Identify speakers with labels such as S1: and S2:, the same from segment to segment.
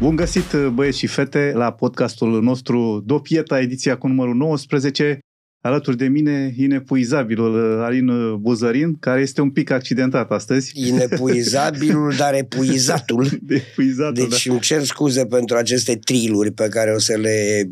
S1: Bun găsit, uh, băieți și fete, la podcastul nostru Dopieta, ediția cu numărul 19. Alături de mine, inepuizabilul uh, Alin uh, Buzărin, care este un pic accidentat astăzi. Inepuizabilul, dar epuizatul.
S2: epuizatul deci da. îmi cer scuze pentru aceste triluri pe care o să le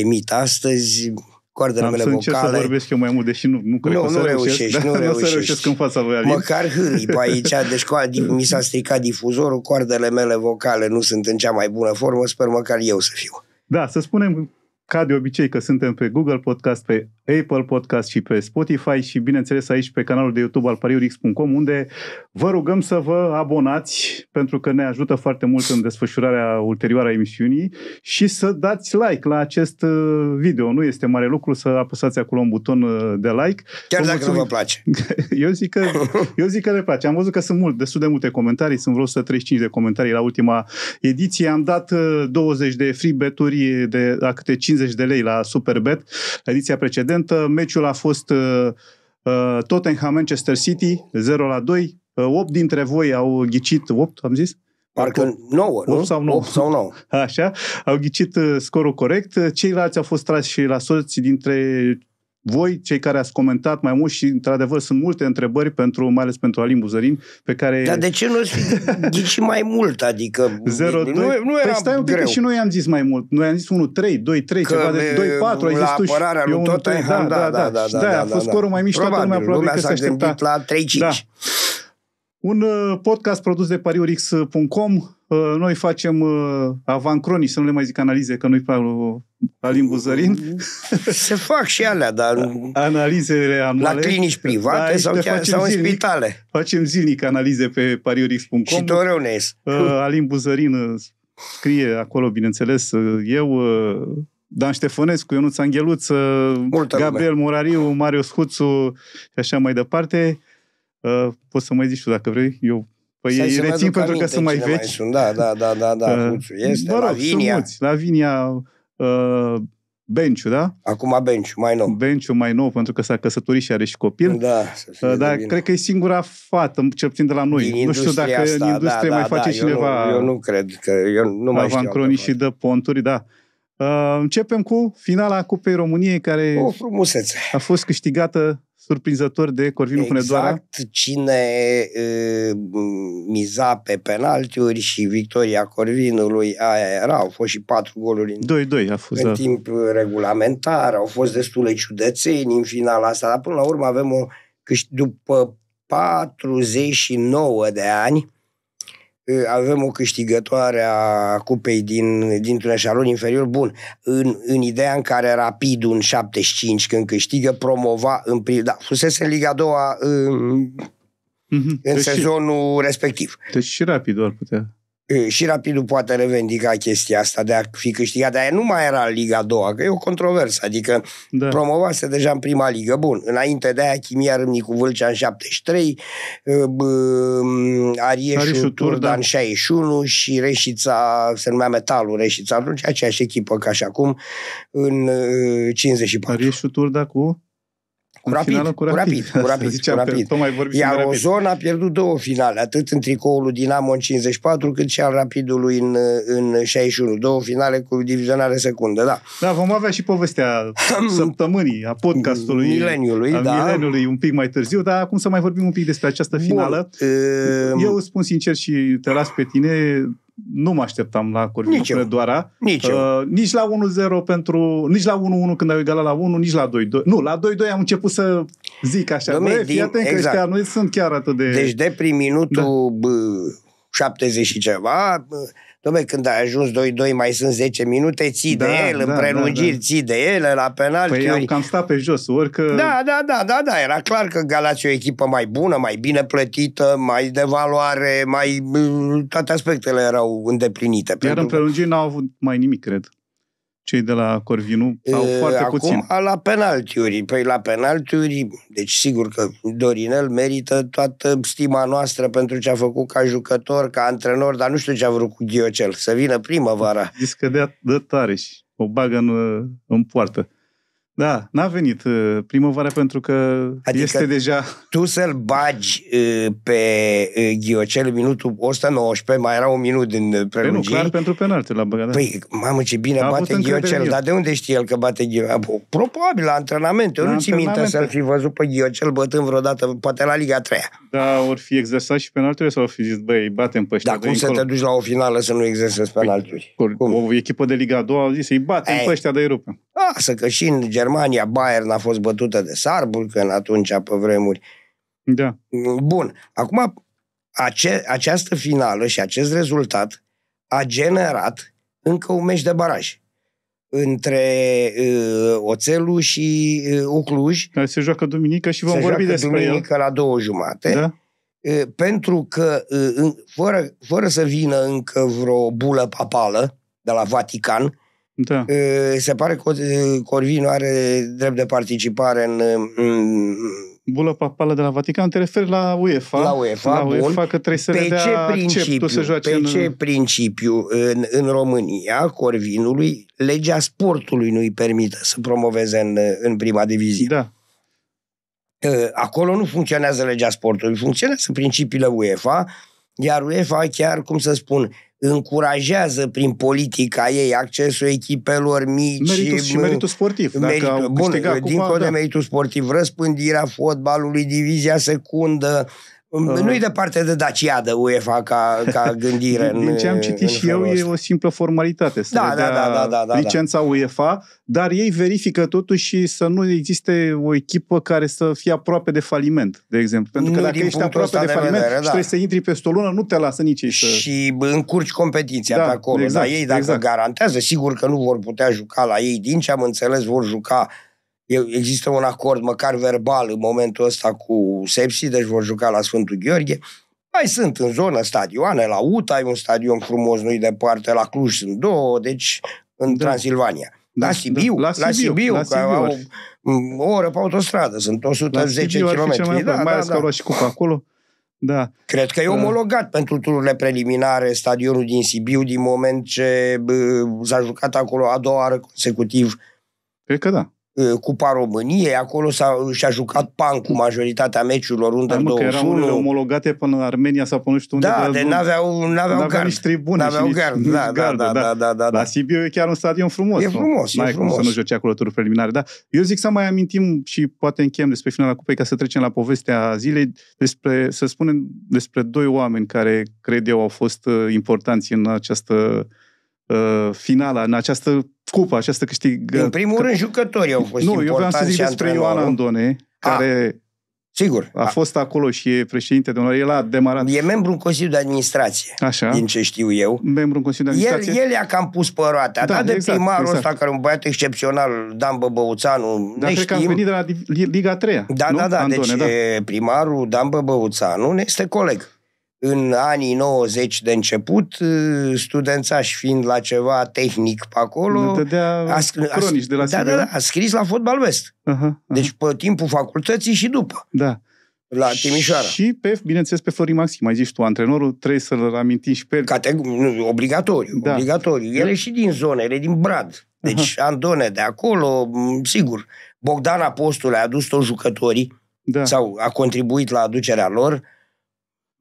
S2: emit astăzi coarde numele vocale. Am să încerc să vorbesc eu mai mult, deși nu, nu cred nu, că nu să reușești, reușesc nu, reușești. nu să reușesc
S1: în fața voi, Măcar hârâi pe aici, deci
S2: cu, mi s-a stricat difuzorul, coardele mele vocale nu sunt în cea mai bună formă, sper măcar eu să fiu.
S1: Da, să spunem ca de obicei că suntem pe Google Podcast, pe Apple Podcast și pe Spotify și bineînțeles aici pe canalul de YouTube al pariurix.com unde vă rugăm să vă abonați pentru că ne ajută foarte mult în desfășurarea ulterioară a emisiunii și să dați like la acest uh, video. Nu este mare lucru să apăsați acolo un buton uh, de like. Chiar dacă nu vă place. Eu zic, că, eu zic că le place. Am văzut că sunt mult, destul de multe comentarii, sunt vreo 135 de comentarii la ultima ediție. Am dat 20 uh, de free beturi de a câte 50 de lei la Superbet, ediția precedentă reprezintă. Meciul a fost uh, uh Tottenham-Manchester City, 0 la 2. Uh, 8 dintre voi au ghicit, 8 am zis? Parcă 9, nu? 8 sau 9. 8 sau 9. Așa, au ghicit uh, scorul corect. Ceilalți au fost trași la sorți dintre voi, cei care ați comentat mai mult și, într-adevăr, sunt multe întrebări, pentru, mai ales pentru Alin Buzărin, pe care... Dar de ce nu ghici
S2: mai mult? Adică 0, 2... nu, nu păi era păi stai un pic greu. Că și
S1: noi am zis mai mult. Noi am zis 1, 3, 2, 3, că ceva de 2, 4, La zis tu și... Eu tot 3, da, da, da, da, da, da, da, da, da, da, da, da, da a da, fost da, da. scorul mai mic și toată lumea probabil că se aștepta. la 3, 5. Da. Un uh, podcast produs de pariurix.com. Uh, noi facem uh, avancronii, să nu le mai zic analize, că nu-i plac limbu zărin. Mm-hmm. Se fac și alea, dar... Da. Analizele anuale. La clinici private da, sau, chiar, sau zilnic, în spitale. Facem zilnic analize pe pariurix.com. Și rău ne Alin Buzărin scrie acolo, bineînțeles, eu, Dan Ștefănescu, Ionuț Angheluț, Gabriel lume. Murariu, Marius Huțu și așa mai departe. Ă, poți să mai zici tu dacă vrei. Eu Păi ei rețin pentru că sunt mai vechi.
S2: Mai Da, da, da, da, da, uh, este, mă rog, Lavinia. Mulți,
S1: Lavinia, uh, Benciu, da? Acum Benciu, mai nou. Benciu, mai nou, pentru că s-a căsătorit și are și copil. Da, uh, Dar bine. cred că e singura fată, cel puțin de la noi. Din nu știu dacă asta, în da, industrie da, mai da, face da, cineva... Eu nu, eu nu cred, că eu nu mai știu. Cronii și de ponturi, da. Uh, începem cu finala Cupei României, care o frumusețe. a fost câștigată surprinzător de Corvinul exact, Hunedoara.
S2: Exact, cine uh, miza pe penaltiuri și victoria Corvinului, aia era, au fost și patru goluri în, 2-2 a fost, în da. timp regulamentar, au fost destule ciudățeni în finala asta, dar până la urmă avem o, după 49 de ani, Ă, avem o câștigătoare a cupei din, dintr-un eșalon inferior. Bun, în, în ideea în care rapid un 75, când câștigă, promova în prim... Da, fusese în Liga doua în, mm-hmm. în deci sezonul și, respectiv. Deci și rapid ar putea. Ă, și Rapidul poate revendica chestia asta de a fi câștigat, dar nu mai era Liga a doua, că e o controversă, adică da. promovase deja în prima ligă. Bun, înainte de aia Chimia Râmnicu Vâlcea în 73, ă, Arieșu, Arieșu Turda în 61 și Reșița, se numea Metalul Reșița, atunci aceeași echipă ca și acum, în 54. Ă, Arieșu Turda cu?
S1: cu rapid, finală, cu rapid, cu rapid, cu rapid, cu rapid. Pe, Iar Ozon
S2: a pierdut două finale, atât în tricoul lui Dinamo în 54, cât și al Rapidului în, în 61. Două finale cu divizionare secundă, da.
S1: Da, vom avea și povestea săptămânii, a podcastului mileniului, a da. mileniului un pic mai târziu, dar acum să mai vorbim un pic despre această finală. Bun, uh, Eu spun sincer și te las pe tine, nu mă așteptam la Corvinul Predoara. Nici, uh, nici la 1-0 pentru... Nici la 1-1 când au egalat la 1, nici la 2-2. Nu, la 2-2 am început să zic așa. Dom'le, fii din, atent exact. că
S2: ăștia nu sunt chiar atât de... Deci de prin minutul da. 70 și ceva, Dom'le, când ai ajuns 2-2, mai sunt 10 minute, ții da, de el, da, în prelungiri, da, da. ții de el, la penal, Păi am cam stat pe jos, orică... Da, da, da, da, da, era clar că Galați e o echipă mai bună, mai bine plătită, mai de valoare, mai... toate aspectele erau îndeplinite. Iar pentru... în prelungiri
S1: n-au avut mai nimic, cred cei de la
S2: Corvinu au e, foarte acum, puțin. Acum la penaltiuri. Păi la penaltiuri, deci sigur că Dorinel merită toată stima noastră pentru ce a făcut ca jucător, ca antrenor, dar nu știu ce a vrut cu Ghiocel, să vină primăvara.
S1: Îi scădea de tare și o bagă în, în poartă. Da, n-a venit uh, primăvara pentru că adică este
S2: deja... tu să-l bagi uh, pe uh, ghiocel minutul 119, mai era un minut din prelungiri. Păi nu, clar pentru penalti la băgat. Da. Păi, mamă, ce bine a bate ghiocel, dar de unde știe el că bate ghiocel? Probabil la antrenament. Eu la nu ți minte să-l da. fi văzut pe ghiocel bătând vreodată, poate la Liga 3
S1: Da, ori fi exersat și penaltiuri sau fi zis, băi, batem pe ăștia. Dar cum
S2: să te duci la o finală să nu exersezi păi, penaltiuri? Păi, o echipă de Liga 2 a zis, îi batem pe ăștia de Europa. Lasă ah, că și în Germania Bayern a fost bătută de în atunci, pe vremuri. Da. Bun. Acum, ace- această finală și acest rezultat a generat încă un meci de baraj între uh, Oțelul și uh, Ucluj. se joacă duminică și vom se vorbi despre duminică el. la două jumate. Da? Uh, pentru că, uh, fără, fără să vină încă vreo bulă papală de la Vatican, da. Se pare că Corvinu are drept de participare în... Bulă papală de la Vatican, te referi la UEFA. La UEFA, la UEFA că trebuie să pe le ce principiu, să joace pe în... ce principiu în, în România Corvinului legea sportului nu-i permite să promoveze în, în prima divizie. Da. Acolo nu funcționează legea sportului, funcționează principiile UEFA, iar UEFA chiar, cum să spun, încurajează prin politica ei accesul echipelor mici. Meritul și meritul sportiv. Meritul, dacă bun, dincolo cupa, de da. meritul sportiv, răspândirea fotbalului, divizia secundă, Uh, nu-i departe de Daciadă UEFA ca, ca gândire. Din din ce am citit și eu, ăsta. e
S1: o simplă formalitate. Să da, da, da, da, da, da, da, licența
S2: da. UEFA,
S1: dar ei verifică totuși să nu existe o echipă care să fie aproape de
S2: faliment, de exemplu. Pentru că nu dacă ești aproape de, de faliment vedere, da. trebuie să intri peste o lună, nu te lasă nici ei să... Și încurci competiția da, pe acolo. Exact, dar ei dacă exact. garantează, sigur că nu vor putea juca la ei. Din ce am înțeles, vor juca există un acord măcar verbal în momentul ăsta cu Sepsi, deci vor juca la Sfântul Gheorghe. Mai sunt în zonă stadioane, la UTA e un stadion frumos, nu-i departe, la Cluj sunt două, deci în da. Transilvania. La Sibiu, da, la Sibiu, la Sibiu, la Sibiu, la Sibiu o, oră pe autostradă, sunt 110 km. mai da, ales da, că da. și
S1: cupa acolo.
S2: Da. Cred că e da. omologat da. pentru tururile preliminare stadionul din Sibiu, din moment ce bă, s-a jucat acolo a doua oară consecutiv. Cred că da. Uh, Cupa României, acolo s-a, și-a jucat pan cu majoritatea meciurilor unde da, 21. Erau omologate până în Armenia sau până nu știu unde. Da, de, n-aveau, n-aveau, n-aveau nici tribune n-aveau și gard. nici, da, da, gardă, da, da,
S1: da, da, da, da. La Sibiu e chiar un stadion frumos. E frumos, nu? e frumos. să nu joci acolo turul preliminare. Da? Eu zic să mai amintim și poate încheiem despre finala cupei ca să trecem la povestea zilei, despre, să spunem despre doi oameni care cred eu au fost uh, importanți în această Uh, finala, în această cupă, această câștigă. În primul că... rând, jucătorii au fost Nu, eu vreau să zic despre Ioan Andone, ah, care Sigur. A, a ah. fost acolo și e președinte de onoare. El a demarat. E membru în Consiliul de Administrație. Așa.
S2: Din ce știu eu. Membru în Consiliul de Administrație. El, el a cam pus pe roate. A da, de exact, primarul exact. ăsta, care e un băiat excepțional, Dan Băbăuțanu. Dar ne cred știm. că a venit de la Liga 3 Da, nu? da, da. Deci Andone, deci da. primarul Dan Băbăuțanu ne este coleg în anii 90 de început, ă, studențaș fiind la ceva tehnic pe acolo, a, a, sc- de la da, da, da, a scris la Fotbal Vest. Uh-huh, uh-huh. Deci pe timpul facultății și după. Da.
S1: La Timișoara. Și pe, bineînțeles, pe Florin Maxim, mai zici tu, antrenorul, trebuie să-l amintim și pe
S2: el. Categ- obligatoriu, da. obligatoriu. El da. e și din e din Brad. Deci uh-huh. Andone de acolo, sigur. Bogdan Apostol a adus toți jucătorii da. sau a contribuit la aducerea lor.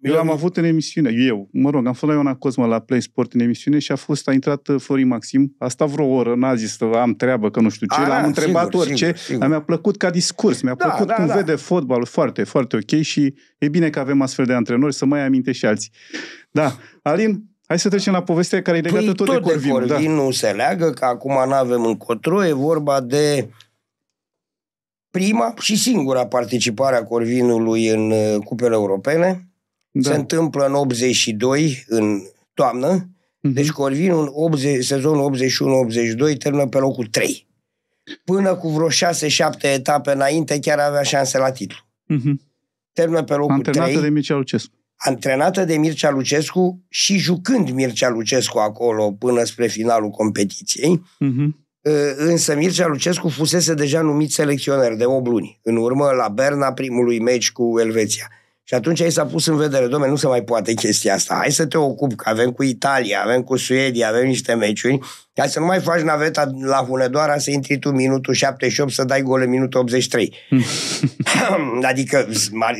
S1: Eu am avut în emisiune, eu, mă rog, am fost la Iona Cosmă la Play Sport în emisiune și a fost, a intrat uh, Florin Maxim, a stat vreo oră, n-a zis că am treabă, că nu știu ce, a, l-am da, întrebat sigur, orice, sigur, sigur. dar mi-a plăcut ca discurs, mi-a da, plăcut da, cum da. vede fotbalul, foarte, foarte ok și e bine că avem astfel de antrenori, să mai aminte și alții. Da, Alin, Hai să trecem la povestea care e legată păi tot, tot de Corvinul. De Corvinul
S2: da. se leagă, că acum nu avem încotro, e vorba de prima și singura participare a Corvinului în uh, cupele europene. Da. Se întâmplă în 82, în toamnă. uh-huh. Deci Corvinul, în 80, sezonul 81-82, termină pe locul 3. Până cu vreo 6-7 etape înainte, chiar avea șanse la titlu. Uh-huh. Termină pe locul Antrenată 3. de Mircea Lucescu. Antrenată de Mircea Lucescu și jucând Mircea Lucescu acolo până spre finalul competiției. Uh-huh. Însă Mircea Lucescu fusese deja numit selecționer de 8 luni, în urmă la Berna primului meci cu Elveția. Și atunci ei s-a pus în vedere, domnule, nu se mai poate chestia asta, hai să te ocupi, că avem cu Italia, avem cu Suedia, avem niște meciuri, ca să nu mai faci naveta la Hunedoara să intri tu minutul 78 să dai gol în minutul 83. adică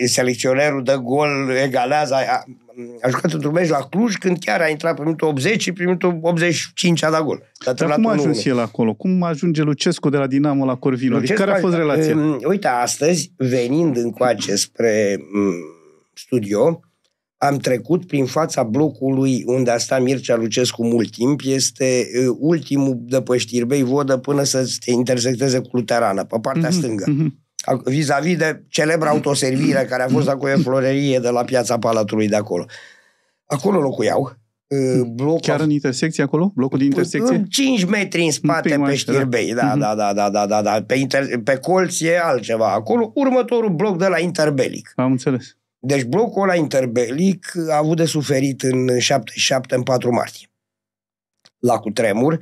S2: selecționerul dă gol, egalează, a, a jucat într-un meci la Cluj când chiar a intrat pe minutul 80 și pe minutul 85 a dat gol. S-a Dar cum a ajuns el
S1: acolo? Cum ajunge Lucescu de la Dinamo la Corvino? care a fost relația?
S2: Um, uite, astăzi, venind încoace spre um, studio, am trecut prin fața blocului unde a stat Mircea Lucescu mult timp, este ultimul de pe știrbei vodă până să se intersecteze cu Luterana, pe partea mm-hmm. stângă. Mm-hmm vis-a-vis de celebra autoservire care a fost mhm. acolo e florerie de la piața Palatului de acolo. Acolo locuiau. Mhm. Blocul Chiar în intersecție acolo? Blocul din intersecție? 5 metri în spate pe da. știrbei. Da, mhm. da, da, da, da, da, da. Pe, inter... pe colț e altceva. Acolo următorul bloc de la interbelic. Am înțeles. Deci blocul ăla interbelic a avut de suferit în 77, în 4 martie, la cutremur,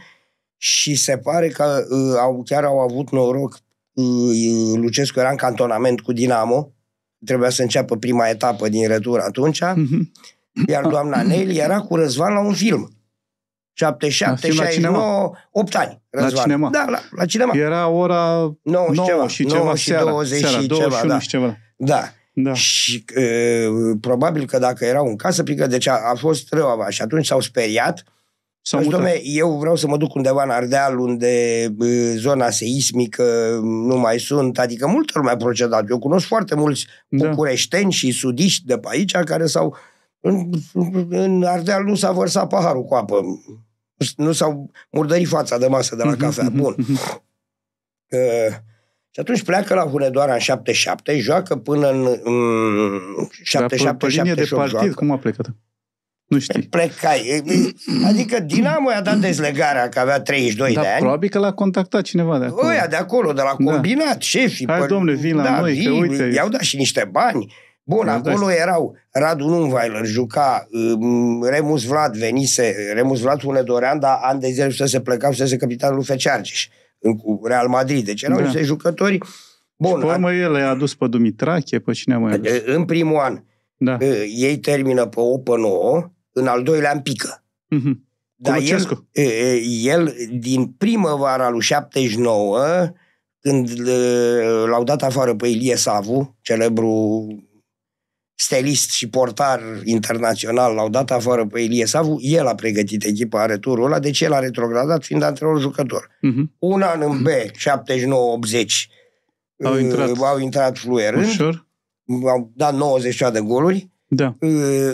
S2: și se pare că uh, au, chiar au avut noroc. Uh, Lucescu era în cantonament cu Dinamo, trebuia să înceapă prima etapă din retur atunci, mhm. iar doamna Neli era cu Răzvan la un film. 77, 69, 8 ani. Răzvan. La cinema. Da, la, la cinema. Era ora 9, 9 ceva, și ceva 9 și 20 seara, și 21 ceva, da. și ceva. Da. Da. Și e, probabil că dacă erau în casă, pică deci a, a fost rău și atunci s-au speriat. S-au deci, dom'le, eu vreau să mă duc undeva în Ardeal, unde e, zona seismică nu mai sunt, adică multe lume a procedat. Eu cunosc foarte mulți da. bucureșteni și sudiști de pe aici care s-au... În, în Ardeal nu s-a vărsat paharul cu apă. Nu s-au murdărit fața de masă de la mhm, cafea. Mhm, Bun. Uh, și atunci pleacă la Hunedoara în 77, joacă până în, în 77 pe, pe linie de partid, joacă. cum a plecat? Nu știi. Plecai. Adică Dinamo i-a dat dezlegarea că avea 32 Dar de ani. probabil
S1: că l-a contactat cineva
S2: de acolo. Oia de acolo, de la da. combinat, da. șefii. Hai, păr... domne, vin la da, noi, vin, că uite. I-au dat și niște bani. Bun, acolo erau Radu Nunweiler, juca, um, Remus Vlad venise, Remus Vlad Hunedorean, dar an de zile să se pleca, să se capitanul lui cu Real Madrid. Deci erau da. jucători... Bun, și pe el a adus pe Dumitrache, pe cine mai adus? În primul an. Da. Ă, ei termină pe 8 pe 9, în al doilea în pică. Mm-hmm. Dar el, el, din primăvara lui 79, când l-au dat afară pe Ilie Savu, celebru stelist și portar internațional, l-au dat afară pe Ilie Savu, el a pregătit echipa, are turul ăla, deci el a retrogradat fiind antrenor jucător. Uh-huh. Un an în B, 79-80, au uh, intrat, uh, au intrat fluierând, Ușor. au dat 90 de goluri, da. Uh,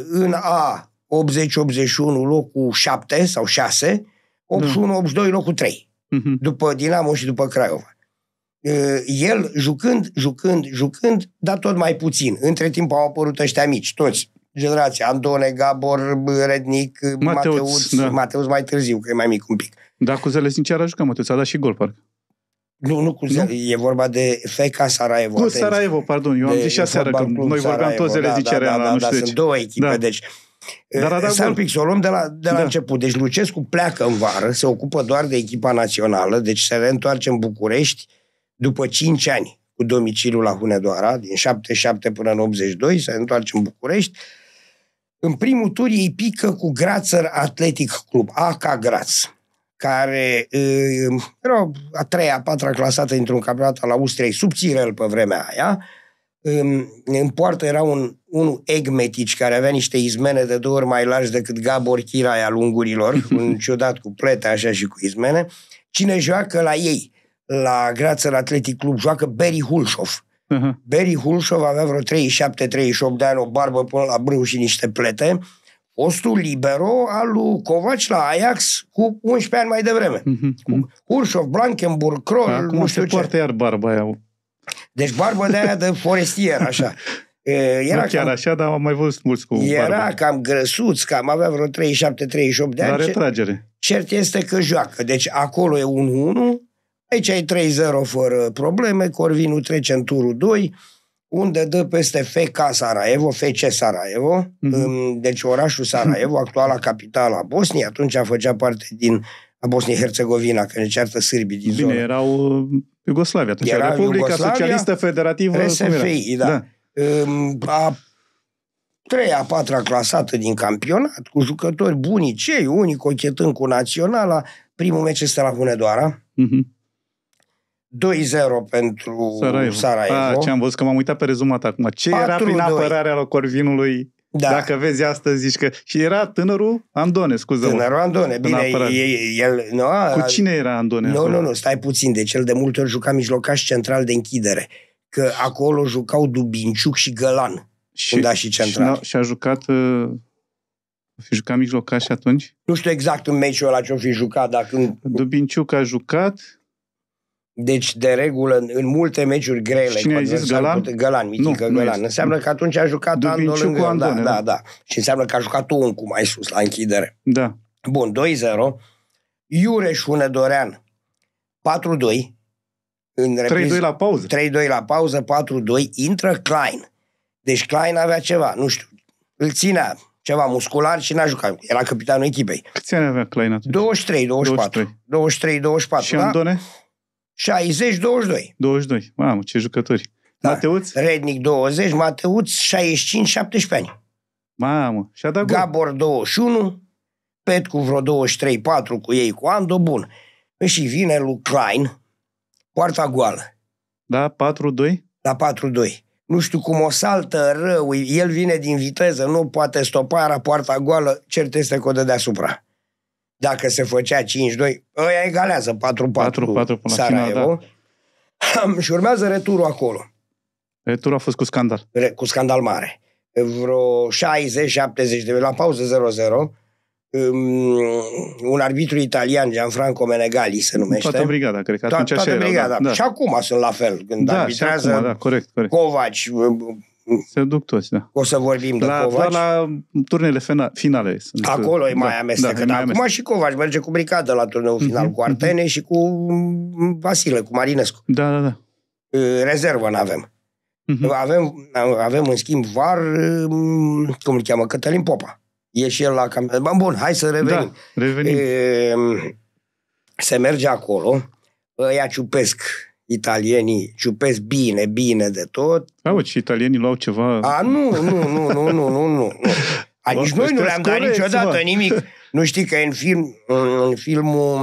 S2: în A, 80-81 locul 7 sau 6, 81-82 da. locul 3, uh-huh. Mhm. după Dinamo și după Craiova. Ă, el jucând, jucând, jucând, dar tot mai puțin. Între timp au apărut ăștia mici, toți. Generația Andone, Gabor, Rednic, Mateus, Mateus, da. Mateuț mai târziu, că e mai mic un pic. Dar cu zele sincer a jucat Mateus, a dat și gol, parcă. Nu, nu cu zele, nu? e vorba de Feca Sarajevo. Cu Sarajevo, pardon, eu am zis și aseară că noi vorbeam toți zele da, zicere da, da, nu da, nu știu da, sunt două echipe, da. deci dar a dat ă, pic, să o luăm de la, de la da. început. Deci Lucescu pleacă în vară, se ocupă doar de echipa națională, deci se reîntoarce în București, după 5 ani cu domiciliul la Hunedoara, din 77 până în 82, se întoarce în București, în primul tur ei pică cu Grațăr Athletic Club, AK Graț, care era uh, a treia, a patra clasată într-un campionat al Austriei, subțirel pe vremea aia. Um, în poartă era un, un Egmetic care avea niște izmene de două ori mai largi decât Gabor Chiraia lungurilor, un ciudat cu plete așa și cu izmene. Cine joacă la ei? la Grațăl Atletic Club, joacă Barry Hulshoff. Uh-huh. Barry Hulshoff avea vreo 37-38 de ani, o barbă până la brâu și niște plete. Postul libero al lui Covaci la Ajax cu 11 ani mai devreme. Mhm. Uh-huh. Hulshoff, Blankenburg, Kroll, da, Acum nu știu se ce. poartă
S1: iar barba aia. Deci barba de aia de
S2: forestier, așa.
S1: Era nu chiar cam, așa, dar am mai văzut mulți cu Era barba.
S2: cam grăsuț, cam avea vreo 37-38 de ani. La retragere. Cert este că joacă. Deci acolo e 1-1 Aici ai 3-0 fără probleme, Corvinul trece în turul 2, unde dă peste FK Sarajevo, FC Sarajevo, mm-hmm. deci orașul Sarajevo, mhm. actuala capitală a Bosniei, atunci făcea parte din Bosnia-Herzegovina, că ne ceartă sârbii din Bine, zonă.
S1: erau uh, Iugoslavia, atunci era Republica Iugoslavia, Socialistă Federativă SFI, da. da.
S2: A treia, patra clasată din campionat, cu jucători buni cei, unii cochetând cu naționala, primul meci este la Hunedoara, mm-hmm 2-0 pentru Sarajevo. Sarajevo. Ah, ce am
S1: văzut că m-am uitat pe rezumat acum. Ce 4-2. era prin apărarea lui Corvinului? Da. Dacă vezi astăzi, zici că... Și era tânărul Andone,
S2: scuză Tânărul Andone, bine, e, el... No, Cu cine era Andone? Nu, nu, nu, stai puțin. Deci el de multe ori juca mijlocaș central de închidere. Că acolo jucau Dubinciuc și Gălan. Și, da și central. Și,
S1: și a jucat... Uh... Fi jucat mijlocaș atunci?
S2: Nu știu exact în meciul ăla ce-o fi jucat, dar când... Dubinciuc a jucat, deci, de regulă, în, multe meciuri grele... Cine ai zis? Galan? Put- Galan, Mitică nu, Galan. Nu înseamnă că atunci a jucat Dubiciu în lângă... da, da, da. Și înseamnă că a jucat un cu mai sus, la închidere. Da. Bun, 2-0. Iureș Unădorean, 4-2. În repriz, 3-2 la pauză. 3-2 la pauză, 4-2. Intră Klein. Deci Klein avea ceva, nu știu, îl ținea ceva muscular și n-a jucat. Era capitanul echipei. Câți ani avea Klein atunci? 23, 24. 23, 24 da? Și Andone? 60-22. 22. Mamă, ce jucători. Da. Mateuț? Rednic 20, Mateuț 65-17 ani. Mamă, și-a dat gol. Gabor 21, Petcu vreo 23-4 cu ei, cu Ando, bun. Păi și vine lui Klein, poarta goală. Da, 4-2? Da, 4-2. Nu știu cum o saltă rău, el vine din viteză, nu poate stopa, era poarta goală, cert este că o dă deasupra. Dacă se făcea 5-2, ăia egalează 4-4, 4-4 până Sarajevo. Final, da. și urmează returul acolo. Returul a fost cu scandal. Re- cu scandal mare. Vreo 60-70 de la pauză 0-0 um, un arbitru italian, Gianfranco Menegali se numește. Toată brigada, cred că atunci toată așa brigada. da. Și acum sunt la fel, când da, arbitrează acum, da, corect, corect. Covaci, um, toți, da. O să vorbim de Covaci. La,
S1: turnele finale.
S2: Sunt, Acolo e da, mai da, amestecat. Da, Acum amestec. și Covaci merge cu bricadă la turneul mhm, final mm-hmm, cu mhm. Artene mm-hmm. și cu mm, Vasile, cu Marinescu. Da, da, da. Ă, rezervă n-avem. Mm-hmm. Avem, avem, în schimb, var, mm, cum îl cheamă, Cătălin Popa. E și el la campionat. Bun, hai să revenim. Da, revenim. E, ă, mm, se merge acolo, ăia ciupesc italienii ciupesc bine, bine de tot. Au, da, și italienii luau ceva... A, nu, nu, nu, nu, nu, nu, nu. Adici noi nu le-am dat niciodată mă. nimic. Nu știi că în, film, în filmul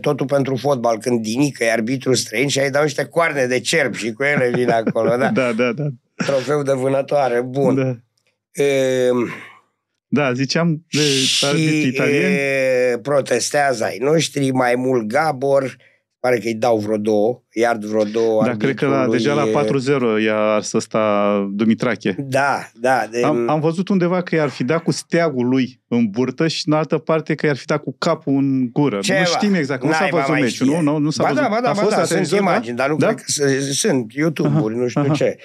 S2: Totul pentru fotbal, când Dinică e arbitru străin și ai dau niște coarne de cerb și cu ele vine acolo, da? da, da, da. Trofeu de vânătoare, bun. Da. E, ehm, da, ziceam de și, italieni. protestează ai noștri, mai mult Gabor, uh, Pare că îi dau vreo două, iard vreo două. Da, cred că la, deja la
S1: 4-0 i-a ars ăsta Dumitrache.
S2: Da, da. De... Am,
S1: am văzut undeva că i-ar fi dat cu steagul lui în burtă și în altă parte că i-ar fi dat cu capul în gură. Ceva. Nu știm exact, nu s-a văzut meciul, nu? Nu, nu s-a ba văzut. Da, ba da, A ba fost da, atenzion, sunt
S2: imagini, dar nu da? cred că sunt YouTube-uri, nu știu aha. ce.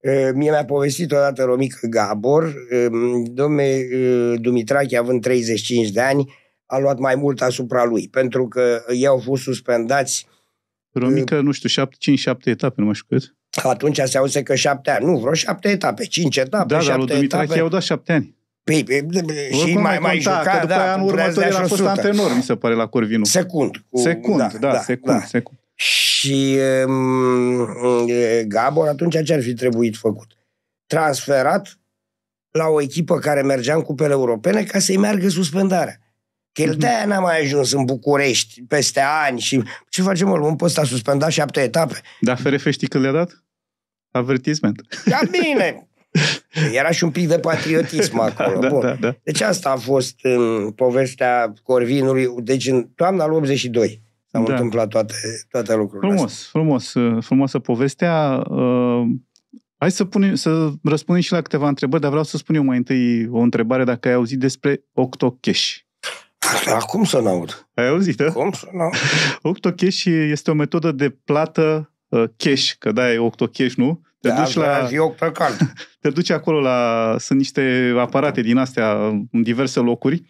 S2: Eh, Mie mi-a povestit odată Romic Gabor, eh, domne eh, Dumitrache, având 35 de ani, a luat mai mult asupra lui, pentru că ei au fost suspendați. Romica, uh, nu știu, 5-7 etape, nu mai știu cât. Atunci se auze că 7 ani. Nu, vreo 7 etape, 5 etape, da, șapte dar etape. Da, au dat 7 ani. Pe, pe, pe, și mai, mai mai juca, că după da, anul următor el a fost antrenor, mi
S1: se pare, la Corvinu. Secund. Cu, secund, da, da, da secund,
S2: da. secund. Și um, Gabor atunci ce ar fi trebuit făcut? Transferat la o echipă care mergea în cupele europene ca să-i meargă suspendarea. Că el de n-a mai ajuns în București peste ani și ce facem, mă, luăm pe ăsta suspendat șapte etape.
S1: Dar FRF știi că le-a dat? Avertisment.
S2: Da, bine! Era și un pic de patriotism da, acolo. Da, Bun. Da, da. Deci asta a fost în povestea Corvinului. Deci în toamna lui 82 s-au da. întâmplat toate, toate lucrurile Frumos,
S1: astea. frumos. Uh, frumoasă povestea. Uh, hai să, punem, să răspundem și la câteva întrebări, dar vreau să spun eu mai întâi o întrebare dacă ai auzit despre Octocash. Da, cum să n-aud? Ai auzit, da? Cum să n-aud? Octocash este o metodă de plată uh, cash, că da, e Octocash, nu? Te da, duci la... Da,
S2: eu pe cald.
S1: Te duci acolo la... Sunt niște aparate din astea în diverse locuri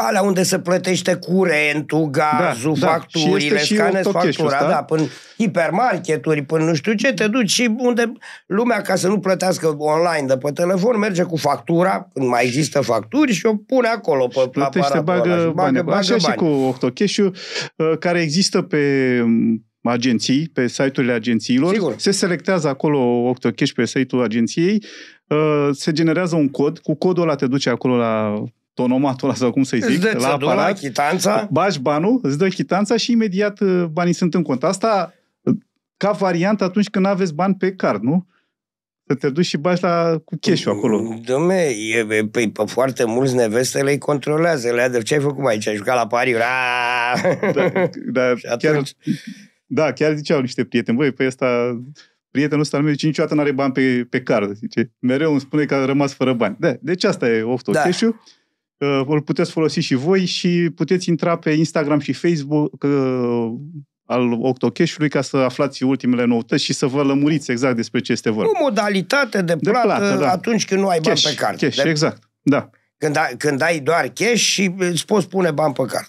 S2: alea unde se plătește curentul, da, da. gazul, da, facturile, da. scanezi factura, da? până hipermarketuri, până nu știu ce, te duci și unde lumea, ca să nu plătească online de pe telefon, merge cu factura, când mai există facturi, și o pune acolo pe plătește, bagă, ăla, bagă, bani, bagă Așa bani. și cu
S1: octocash ă, care există pe agenții, pe site-urile agențiilor. Sigur. Se selectează acolo Octocash pe site-ul agenției, ă, se generează un cod, cu codul ăla te duce acolo la tonomatul ăla, sau cum să-i zic, la aparat, la chitanța. Bași banul, îți dă chitanța și imediat uh, banii sunt în cont. Asta uh, ca variantă atunci când aveți bani pe card, nu? Să te duci și bași la,
S2: cu cash acolo. Dumne, e, pe, păi, pe foarte mulți nevestele îi controlează. Le de ce ai făcut aici? Ai jucat la pariuri? Da, da, chiar, da,
S1: chiar ziceau niște prieteni, băi, pe păi ăsta prietenul ăsta al meu zice, niciodată nu are bani pe, pe card. Zice, mereu îmi spune că a rămas fără bani. Da, deci asta e oftul da. cash îl puteți folosi și voi și puteți intra pe Instagram și Facebook al Octocash-ului ca să aflați ultimele noutăți și să vă lămuriți exact despre ce este vorba. O
S2: modalitate de plată, de plată da. atunci când nu ai cash, bani pe card. Cash, de... exact, da. Când a, când ai doar cash și îți poți pune bani pe card.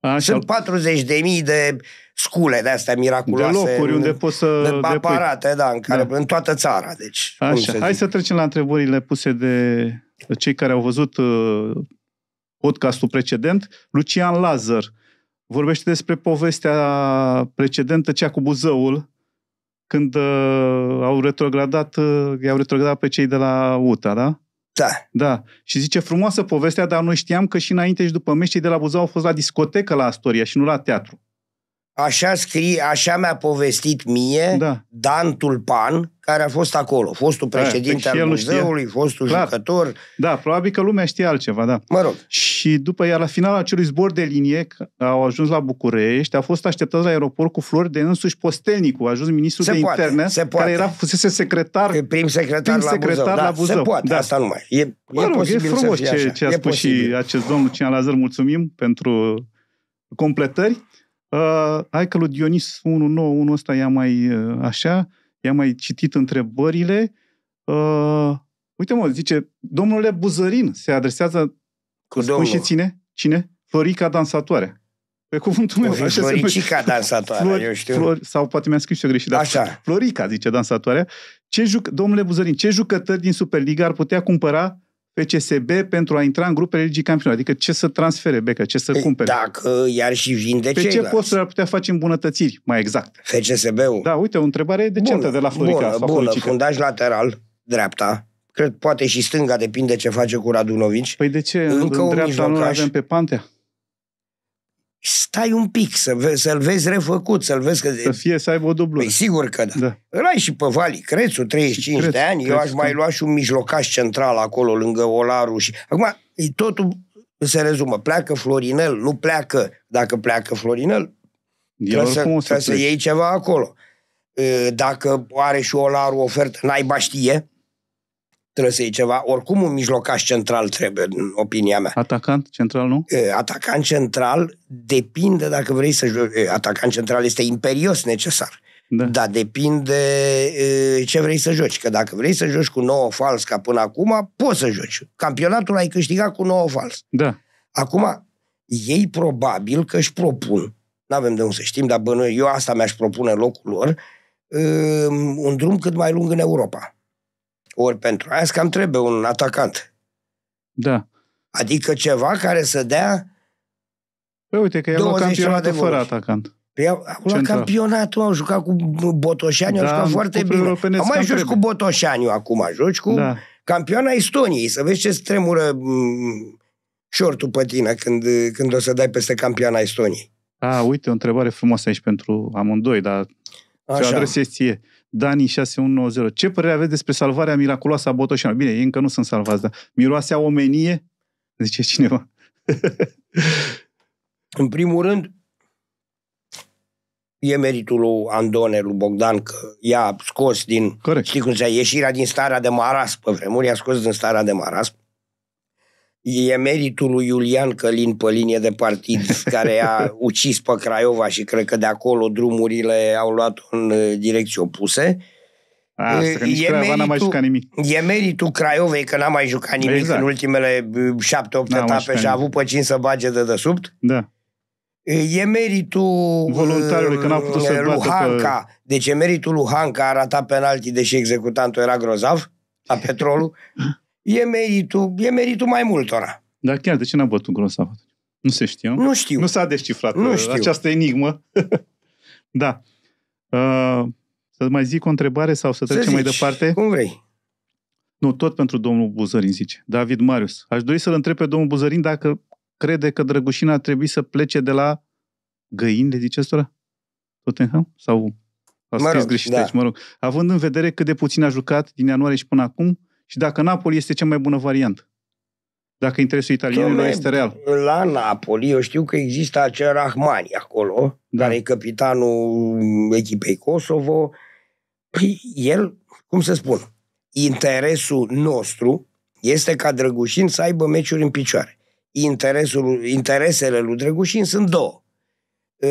S2: Așa. Sunt 40 de mii de scule de astea miraculoase. De locuri în, unde poți să de depui. aparate, da, în, care, da. în toată țara. Deci, Așa. Hai
S1: să trecem la întrebările puse de cei care au văzut uh, podcastul precedent, Lucian Lazar vorbește despre povestea precedentă, cea cu Buzăul, când uh, au retrogradat, uh, i-au retrogradat pe cei de la UTA, da? Da. Da. Și zice, frumoasă povestea, dar noi știam că și înainte și după
S2: meci, cei de la Buzău au fost la discotecă la Astoria și nu la teatru. Așa scrie, așa mi-a povestit mie da. Dan Tulpan, care a fost acolo, fostul da, președinte da, al muzeului, știe. fostul Clar. jucător. Da, probabil că lumea știe altceva, da. Mă rog.
S1: Și după ea, la finalul acelui zbor de linie, au ajuns la București, a fost așteptat la aeroport cu flori de însuși postelnicul, a ajuns ministrul se de poate, interne, se poate. care era fusese secretar, e prim secretar, prim secretar la, da, Buzău. Da, la Buzău. Se poate, da. asta nu mai. E, mă rog, e, posibil e frumos să ce, ce a e spus posibil. și acest domn Lucian Lazar, mulțumim pentru completări. Uh, hai că lui Dionis 1.9, unul ăsta i-a mai uh, așa, i-a mai citit întrebările. Uh, uite mă, zice, domnule Buzărin se adresează, Cu spun domnul. și ține, cine? Florica dansatoare. Pe cuvântul meu. Așa Floricica Dansatoare, Flor, eu știu. Flor, sau poate mi-a scris și eu greșit. Dar așa. Florica, zice dansatoarea. Ce juc, domnule Buzărin, ce jucători din Superliga ar putea cumpăra pe CSB pentru a intra în grupele Ligii Campionilor. Adică ce să transfere Beca, ce să păi, cumpere. Dacă
S2: iar și vinde Pe ceilalți. ce posturi
S1: ar putea face îmbunătățiri, mai exact?
S2: FCSB-ul. Da, uite, o întrebare decentă bună, de la Florica. Bună, sau bună. fundaj lateral, dreapta, cred poate și stânga, depinde ce face cu Radunovici. Păi de ce? Încă în dreapta mijlocaș. nu avem pe Pantea? stai un pic să ve- să-l vezi refăcut, să-l vezi că... Să fie, să aibă o dublă. Păi sigur că da. da. Îl ai și pe Vali Crețu, 35 Crețu, de ani, Crețu. eu aș mai da. lua și un mijlocaș central acolo, lângă Olaru și... Acum, totul se rezumă. Pleacă Florinel, nu pleacă. Dacă pleacă Florinel, El trebuie, să, să iei ceva acolo. Ă, dacă are și Olaru ofertă, n-ai baștie, trebuie să iei ceva. Oricum un mijlocaș central trebuie, în opinia mea. Atacant central, nu? Atacant central depinde dacă vrei să joci. Atacant central este imperios necesar. Da. Dar depinde ce vrei să joci. Că dacă vrei să joci cu nouă fals ca până acum, poți să joci. Campionatul ai câștigat cu nouă fals. Da. Acum, ei probabil că își propun, nu avem de unde să știm, dar bă, eu asta mi-aș propune locul lor, un drum cât mai lung în Europa. Ori pentru aia cam trebuie un atacant. Da. Adică ceva care să dea Păi uite că e la de fără atacant. Păi au luat campionatul, au jucat cu Botoșaniu, da, au jucat foarte bine. Am mai joci cu Botoșaniu acum, joci cu da. campioana Estoniei. Să vezi ce tremură mm, șortul pe tine când, când o să dai peste campioana Estoniei.
S1: A, uite, o întrebare frumoasă aici pentru amândoi, dar ce adresezi ție. Uh, Dani6190. Ce părere aveți despre salvarea miraculoasă a Botoșanului? Bine, ei încă nu sunt salvați, dar a omenie? Zice cineva.
S2: în primul rând, e meritul lui Andone, lui Bogdan, că i-a scos din, Corect. știi cum se ieșirea din starea de marasp pe vremuri, i-a scos din starea de marasp e meritul lui Iulian Călin pe linie de partid, care a ucis pe Craiova și cred că de acolo drumurile au luat în uh, direcție opuse. Asta, că e, Craiova meritul, n-a mai jucat nimic. e meritul Craiovei că n-a mai jucat nimic exact. în ultimele uh, șapte-opt etape și a avut pe cine să bage de desubt. Da. E meritul uh, voluntarului că n-a putut să lui Hanca. Pe... Deci e meritul lui Hanca a ratat penalti, deși executantul era grozav, la petrolul. e meritul, e meritul mai multora. Dar chiar de ce n-a bătut grosav
S1: Nu se știu. Nu știu. Nu s-a descifrat nu uh, știu. această enigmă. da. Uh, să mai zic o întrebare sau să trecem să zici, mai departe? cum vrei. Nu, tot pentru domnul Buzărin, zice. David Marius. Aș dori să-l întreb pe domnul Buzărin dacă crede că Drăgușina ar trebui să plece de la găini, de zice ăstora? Tottenham? Sau a scris mă rog, greșit da. aici, mă rog. Având în vedere cât de puțin a jucat din ianuarie și până acum, și dacă Napoli este cea mai bună variantă. Dacă interesul italienilor este real.
S2: La Napoli, eu știu că există acel Rahmani acolo, da. care e capitanul echipei Kosovo. Păi, el, cum să spun, interesul nostru este ca Drăgușin să aibă meciuri în picioare. Interesul, interesele lui Drăgușin sunt două. Ă,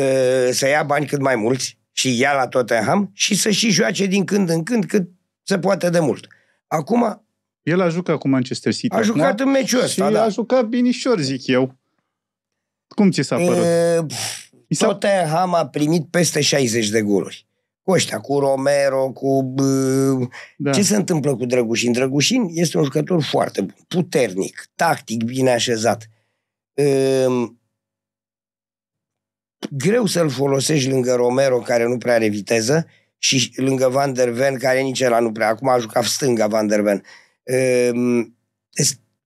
S2: să ia bani cât mai mulți și ia la Tottenham și să și joace din când în când cât se poate de mult. Acum, el a jucat cu Manchester City. A jucat în meciul ăsta, da. a
S1: jucat binișor, zic eu.
S2: Cum ți s-a părut? E, Tottenham a primit peste 60 de goluri. Cu ăștia, cu Romero, cu... Bă. Da. Ce se întâmplă cu Drăgușin? Drăgușin este un jucător foarte bun, puternic, tactic, bine așezat. E, ehm, greu să-l folosești lângă Romero, care nu prea are viteză, și lângă Van der Ven, care nici ăla nu prea... Acum a jucat stânga Van der Ven. Ehm,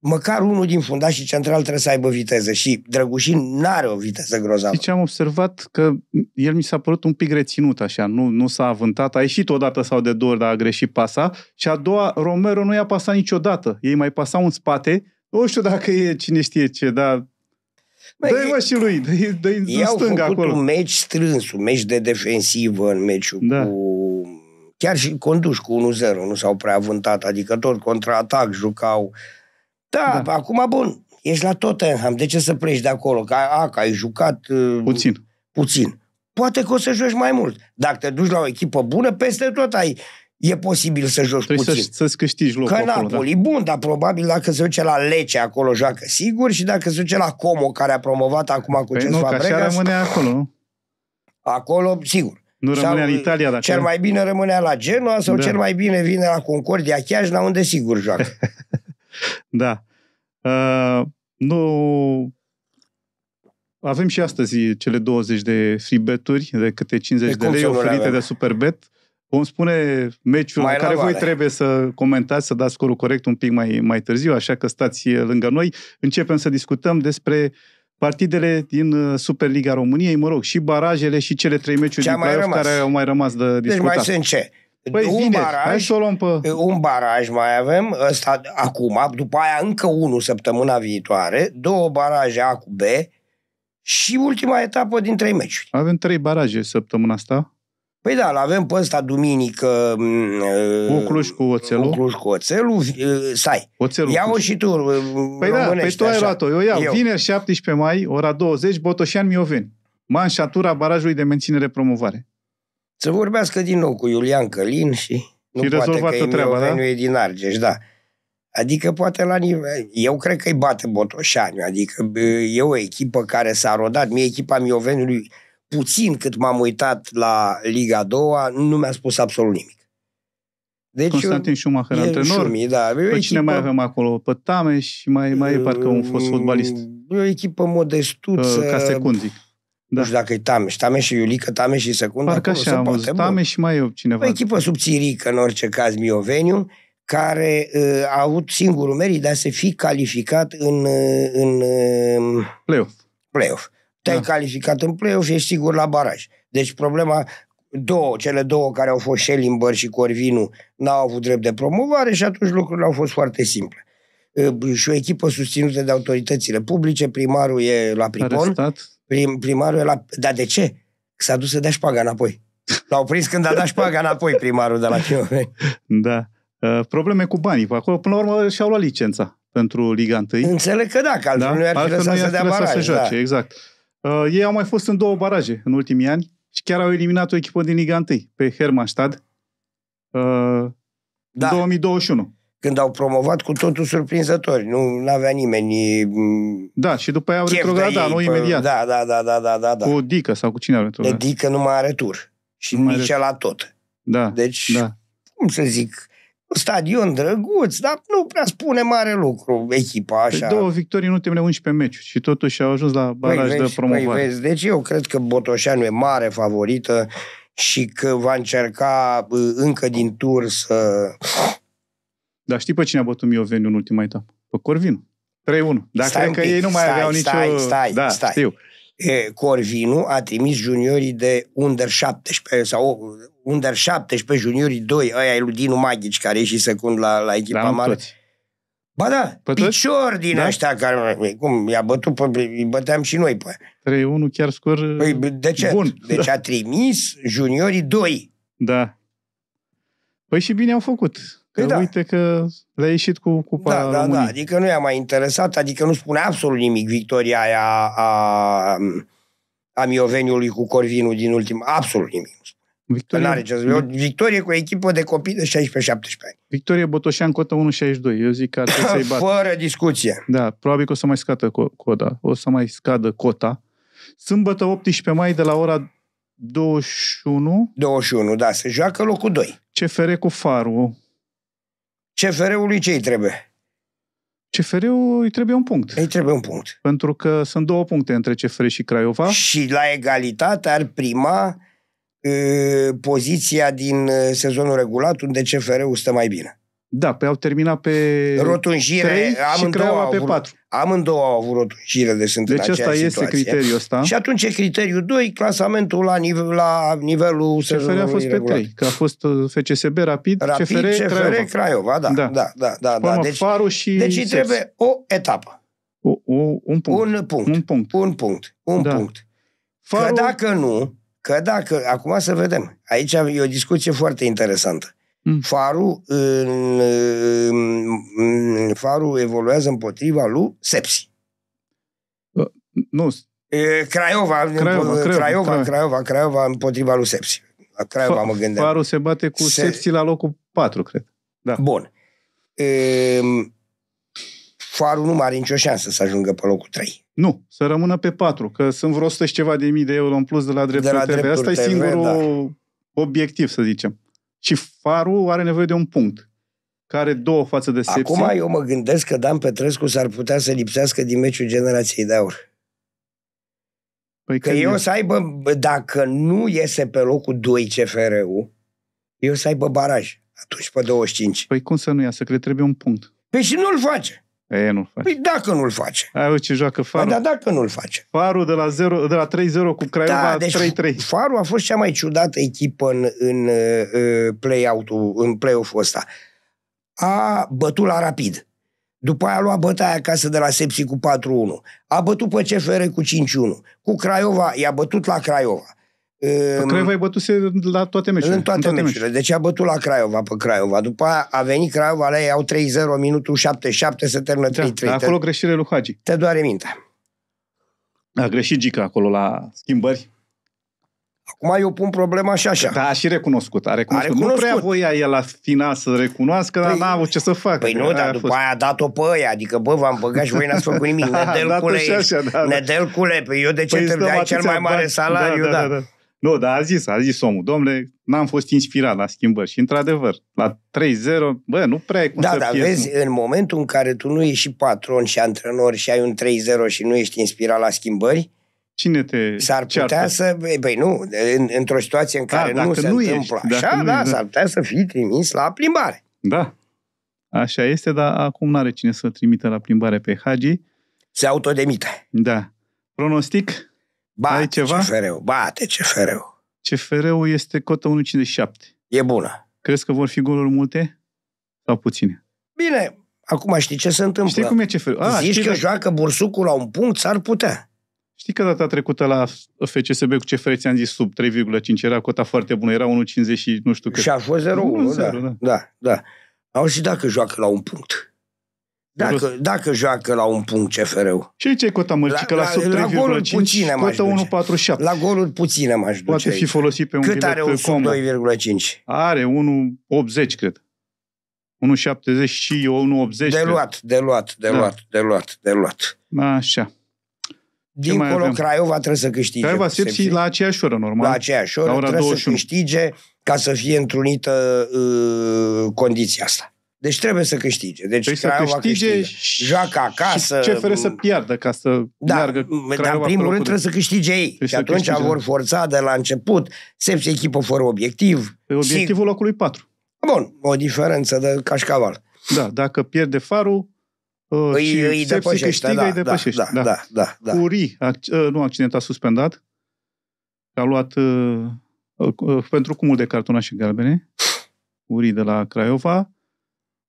S2: măcar unul din fundașii central trebuie să aibă viteză și Drăgușin n-are o viteză grozavă. Deci am observat că el mi s-a părut un pic reținut așa, nu,
S1: nu s-a avântat, a ieșit odată sau de două ori, dar a greșit pasa și a doua, Romero nu i-a pasat niciodată, ei mai pasau în spate, nu știu dacă e cine știe ce, dar Dă-i mă și lui, dă-i, dă-i în stânga acolo. un
S2: meci strâns, un meci de defensivă în meciul da. cu Chiar și conduși cu 1-0, nu s-au prea avântat, adică tot contraatac jucau. Da, da. acum bun, ești la Tottenham, de ce să pleci de acolo? Că, a, că ai jucat... Uh, puțin. Puțin. Poate că o să joci mai mult. Dacă te duci la o echipă bună, peste tot ai e posibil să joci Trebuie puțin. Să, să-ți câștigi locul Că acolo, da. Napoli, da. bun, dar probabil dacă se duce la Lece, acolo joacă sigur și dacă se duce la Como, care a promovat acum cu păi nu, că Așa rămâne acolo, nu? Acolo, sigur. Nu rămânea sau în Italia dacă... Cel mai bine rămânea la Genoa sau da. cel mai bine vine la Concordia Chiajna, unde sigur joacă.
S1: da. Uh, nu... Avem și astăzi cele 20 de free beturi de câte 50 de, de lei oferite de Superbet. Vom spune meciul mai în care voi trebuie să comentați, să dați scorul corect un pic mai, mai târziu, așa că stați lângă noi. Începem să discutăm despre uh, partidele din uh, Superliga României, mă rog, și barajele și cele trei meciuri din mai care au mai rămas de discutat. Deci mai sunt ce?
S2: Păi, un, vine, baraj, hai să o luăm pe... Uh, un baraj mai avem, ăsta acum, după aia încă unul săptămâna viitoare, două baraje A cu B și ultima etapă din trei meciuri. Avem trei baraje săptămâna asta. Păi da, l-avem pe ăsta duminică... Mm, Cluj cu oțelul. Cluj cu oțelul, sai. Oțelul. Ia-o și tu, mm, Păi da, păi tu ai luat-o. Eu iau. Eu.
S1: Vineri 17 mai, ora 20, Botoșan Mioveni. Manșatura barajului de menținere promovare. Să
S2: vorbească din nou cu Iulian Călin și... Nu și poate că treaba, da? e din Argeș, da. Adică poate la nivel... Eu cred că îi bate Botoșani, adică e o echipă care s-a rodat. Mie echipa Mioveniului puțin cât m-am uitat la Liga 2, nu mi-a spus absolut nimic.
S1: Deci, Constantin Schumacher, antrenor. Șurmi, da. E echipă... cine mai avem
S2: acolo? Pe Tameș și mai, mai e parcă un fost mm, fotbalist. E o echipă modestuță. Uh, Ca secundic. Da. Nu știu dacă e Tameș. Tameș și Iulică, Tameș și Secund. Parcă așa am văzut. Tameș și mai e cineva. O echipă subțirică, în orice caz, Mioveniu, care uh, a avut singurul merit de a se fi calificat în, uh, în uh, play-off. play-off. Te-ai da. calificat în play și ești sigur la baraj. Deci problema două, cele două care au fost Schellenberg și Corvinu n-au avut drept de promovare și atunci lucrurile au fost foarte simple. Și o echipă susținută de autoritățile publice, primarul e la pripon. Prim, primarul e la... Dar de ce? S-a dus să dea șpaga înapoi. L-au prins când a dat șpaga înapoi primarul de
S1: la Chiove. Da. Probleme cu banii. Păi acolo, până la urmă, și-au luat licența pentru Liga 1. Înțeleg că da, că altfel da? nu i-ar fi lăsat să dea baraj. Să joace, da. exact. Uh, ei au mai fost în două baraje în ultimii ani și chiar au eliminat o echipă din Liga 1 pe Hermannstad uh, da. 2021. Când au promovat
S2: cu totul surprinzători. Nu avea nimeni... Mm, da, și după aia au retrogradat anul imediat. Da, da, da, da, da, da, da, Cu
S1: Dică sau cu cine au
S2: retrogradat? Dică nu mai are tur. Și nu nici
S1: la tot. Da, Deci, da.
S2: cum să zic, un stadion drăguț, dar nu prea spune mare lucru echipa păi așa. Păi
S1: două victorii în ultimele 11 meciuri și totuși au ajuns la păi baraj păi vezi, de promovare. Păi
S2: vezi, deci eu cred că Botoșanu e mare favorită și că va încerca încă din tur să... Dar știi pe cine a bătut
S1: Mioveniu în ultima etapă? Pe Corvinu. 3-1. Dar cred că ei nu mai stai, aveau nicio... Stai, stai, da, stai. Știu.
S2: Corvinu a trimis juniorii de under 17 sau under 17, juniorii 2, ăia e lui Dinu Maghici, care e și secund la, la echipa L-am da, mare. Toți. Ba da, pe picior toți? din da. ăștia care, cum, i-a bătut, pe, îi băteam și noi păi. 3-1 chiar scor păi, de ce? bun. Deci da. a trimis juniorii 2. Da.
S1: Păi și bine au făcut. Că păi da. uite că le-a ieșit cu cupa
S2: Da, da, da, adică nu i-a mai interesat, adică nu spune absolut nimic victoria aia a, a, a Mioveniului cu Corvinul din ultim, absolut nimic nu spune.
S1: N-are ce eu, victorie cu echipă de copii de 16-17 ani. Victorie Botoșan, cota 1.62. Eu zic că ar trebui să-i bat. Fără discuție. Da, probabil că o să mai scadă cota. O să mai scadă cota. Sâmbătă 18 mai de la ora 21. 21,
S2: da. Se joacă locul 2. CFR cu Faru. CFR-ului ce îi trebuie?
S1: CFR-ul îi trebuie un punct. Îi trebuie un punct. Pentru că sunt două puncte între CFR și
S2: Craiova. Și la egalitate ar prima poziția din sezonul regulat, unde CFR-ul stă mai bine. Da, pe au terminat pe rotunjire, 3 în și au avut, pe 4. Amândouă au avut rotunjire, deci sunt deci în aceeași este situație. criteriul ăsta. Și atunci e criteriul 2, clasamentul la, nive- la nivelul CFR a fost regulat. pe 3, că a
S1: fost uh, FCSB
S2: Rapid, Rapid CFR, CFR Craiova. Craiova. da, da, da, da, da. da. Deci, Faru și deci trebuie o etapă. O, o, un punct. Un punct. Un punct. Un punct. Un da. punct. Faru... Că dacă nu, Că dacă, acum să vedem. Aici e o discuție foarte interesantă. Mm. Farul, în, în, farul evoluează împotriva lui Sepsi. nu. Craiova, Craiova, Craiova, Craiova, Craiova, Craiova împotriva lui Sepsi. La Craiova mă gândeam. Farul se bate cu se... Sepsi la locul 4, cred. Da. Bun. E, ehm, farul nu mai are nicio șansă să ajungă pe locul 3.
S1: Nu, să rămână pe 4, că sunt vreo 100 și ceva de mii de euro în plus de la dreptul de la TV. Asta TV, e singurul
S2: da.
S1: obiectiv, să zicem. Și farul are nevoie de un punct care două față de sepsi. Acum eu mă
S2: gândesc că Dan Petrescu s-ar putea să lipsească din meciul generației de aur. Păi că eu o să aibă, dacă nu iese pe locul 2 CFR-ul, eu să aibă baraj atunci pe 25. Păi cum să nu iasă? Că le trebuie un punct. Păi și nu-l face. E, nu face. Păi dacă nu-l face.
S1: Ai văzut ce joacă
S2: farul. Păi, da, dacă nu-l face. Farul de la, 0, de la 3-0 cu Craiova da, deci 3-3. Farul a fost cea mai ciudată echipă în, în, uh, play-out-ul, în play-off-ul ăsta. A bătut la rapid. După aia a luat bătaia acasă de la Sepsi cu 4-1. A bătut pe CFR cu 5-1. Cu Craiova, i-a bătut la Craiova. Păi Craiova e bătuse la toate meciurile. În toate, toate meciurile. Meci. Deci a bătut la Craiova, pe Craiova. După aia a venit Craiova, la ei au 3-0, minutul 7-7, se termină 3-3. Da, 3, da, acolo te... greșire lui Hagi. Te doare mintea.
S1: A greșit Gica acolo la schimbări.
S2: Acum eu pun problema și așa. Da, a și
S1: recunoscut. A recunoscut. A recunoscut. Nu prea voia el la final să recunoască, păi, dar n-a avut ce să facă. Păi nu, dar după fost. aia a
S2: dat-o pe aia. Adică, bă, v-am băgat și voi n-ați făcut nimic. Nedelcule, da, așa, da, da. Nedelcule, păi eu de ce păi te dai cel mai mare salariu? Da, da, da. da. da.
S1: Nu, dar a zis, a zis omul, domnule, n-am fost inspirat la schimbări. Și într-adevăr, la 3-0, bă, nu prea e cum da, să Da, dar vezi,
S2: în momentul în care tu nu ești și patron și antrenor și ai un 3-0 și nu ești inspirat la schimbări, Cine te S-ar putea ceartă? să... Băi, nu, în, într-o situație în da, care da, nu se nu întâmplă ești, așa, da, nu, da. s-ar putea să fii trimis la plimbare.
S1: Da, așa este, dar acum nu are cine să trimită la plimbare pe Hagi. Se autodemite. Da. Pronostic? Bate Ai ceva? CFR-ul, bate CFR-ul. CFR-ul este cota 1,57. E bună. Crezi că vor fi goluri multe sau puține?
S2: Bine, acum știi ce se întâmplă. Știi cum e CFR? A, Zici știi că de... joacă bursucul la un punct, s-ar putea.
S1: Știi că data trecută la FCSB cu CFR ți-am zis sub 3,5 era cota foarte bună, era 1,50
S2: și nu știu cât. Și a fost 0-1, da. da, da. da, da. Au și dacă joacă la un punct. Dacă, dacă joacă la un punct CFR-ul. Și ce e cota mărcică? La, la, la sub 3,5? La goluri puține m-aș duce. 1,47. La goluri puține m-aș duce. Poate fi folosit pe un Cât are un sub
S1: 2,5? Are 1,80, cred. 1,70 și 1,80. De luat,
S2: de luat, de da. luat, de luat, de luat.
S1: Așa. Dincolo,
S2: Craiova trebuie să câștige. Craiova Sepsi la aceeași oră, normal. La aceeași oră la ora trebuie 21. să câștige ca să fie întrunită uh, condiția asta. Deci trebuie să câștige. Deci trebuie păi Craiova să câștige, câștige. joacă acasă. Și fere să piardă ca să da, meargă Craiova Dar în primul rând trebuie să câștige ei. Trebuie păi și atunci câștige. vor forța de la început SEPS echipă fără obiectiv. Pe păi obiectivul sig- locului 4. Bun, o diferență de cașcaval. Da, dacă pierde
S1: farul, uh, îi, și îi depășește, câștigă, da, îi da, depășește.
S2: Da, da, da. da, da, da.
S1: Uri, ac- uh, nu a suspendat, a luat uh, uh, pentru cumul de cartonașe galbene, Uri de la Craiova,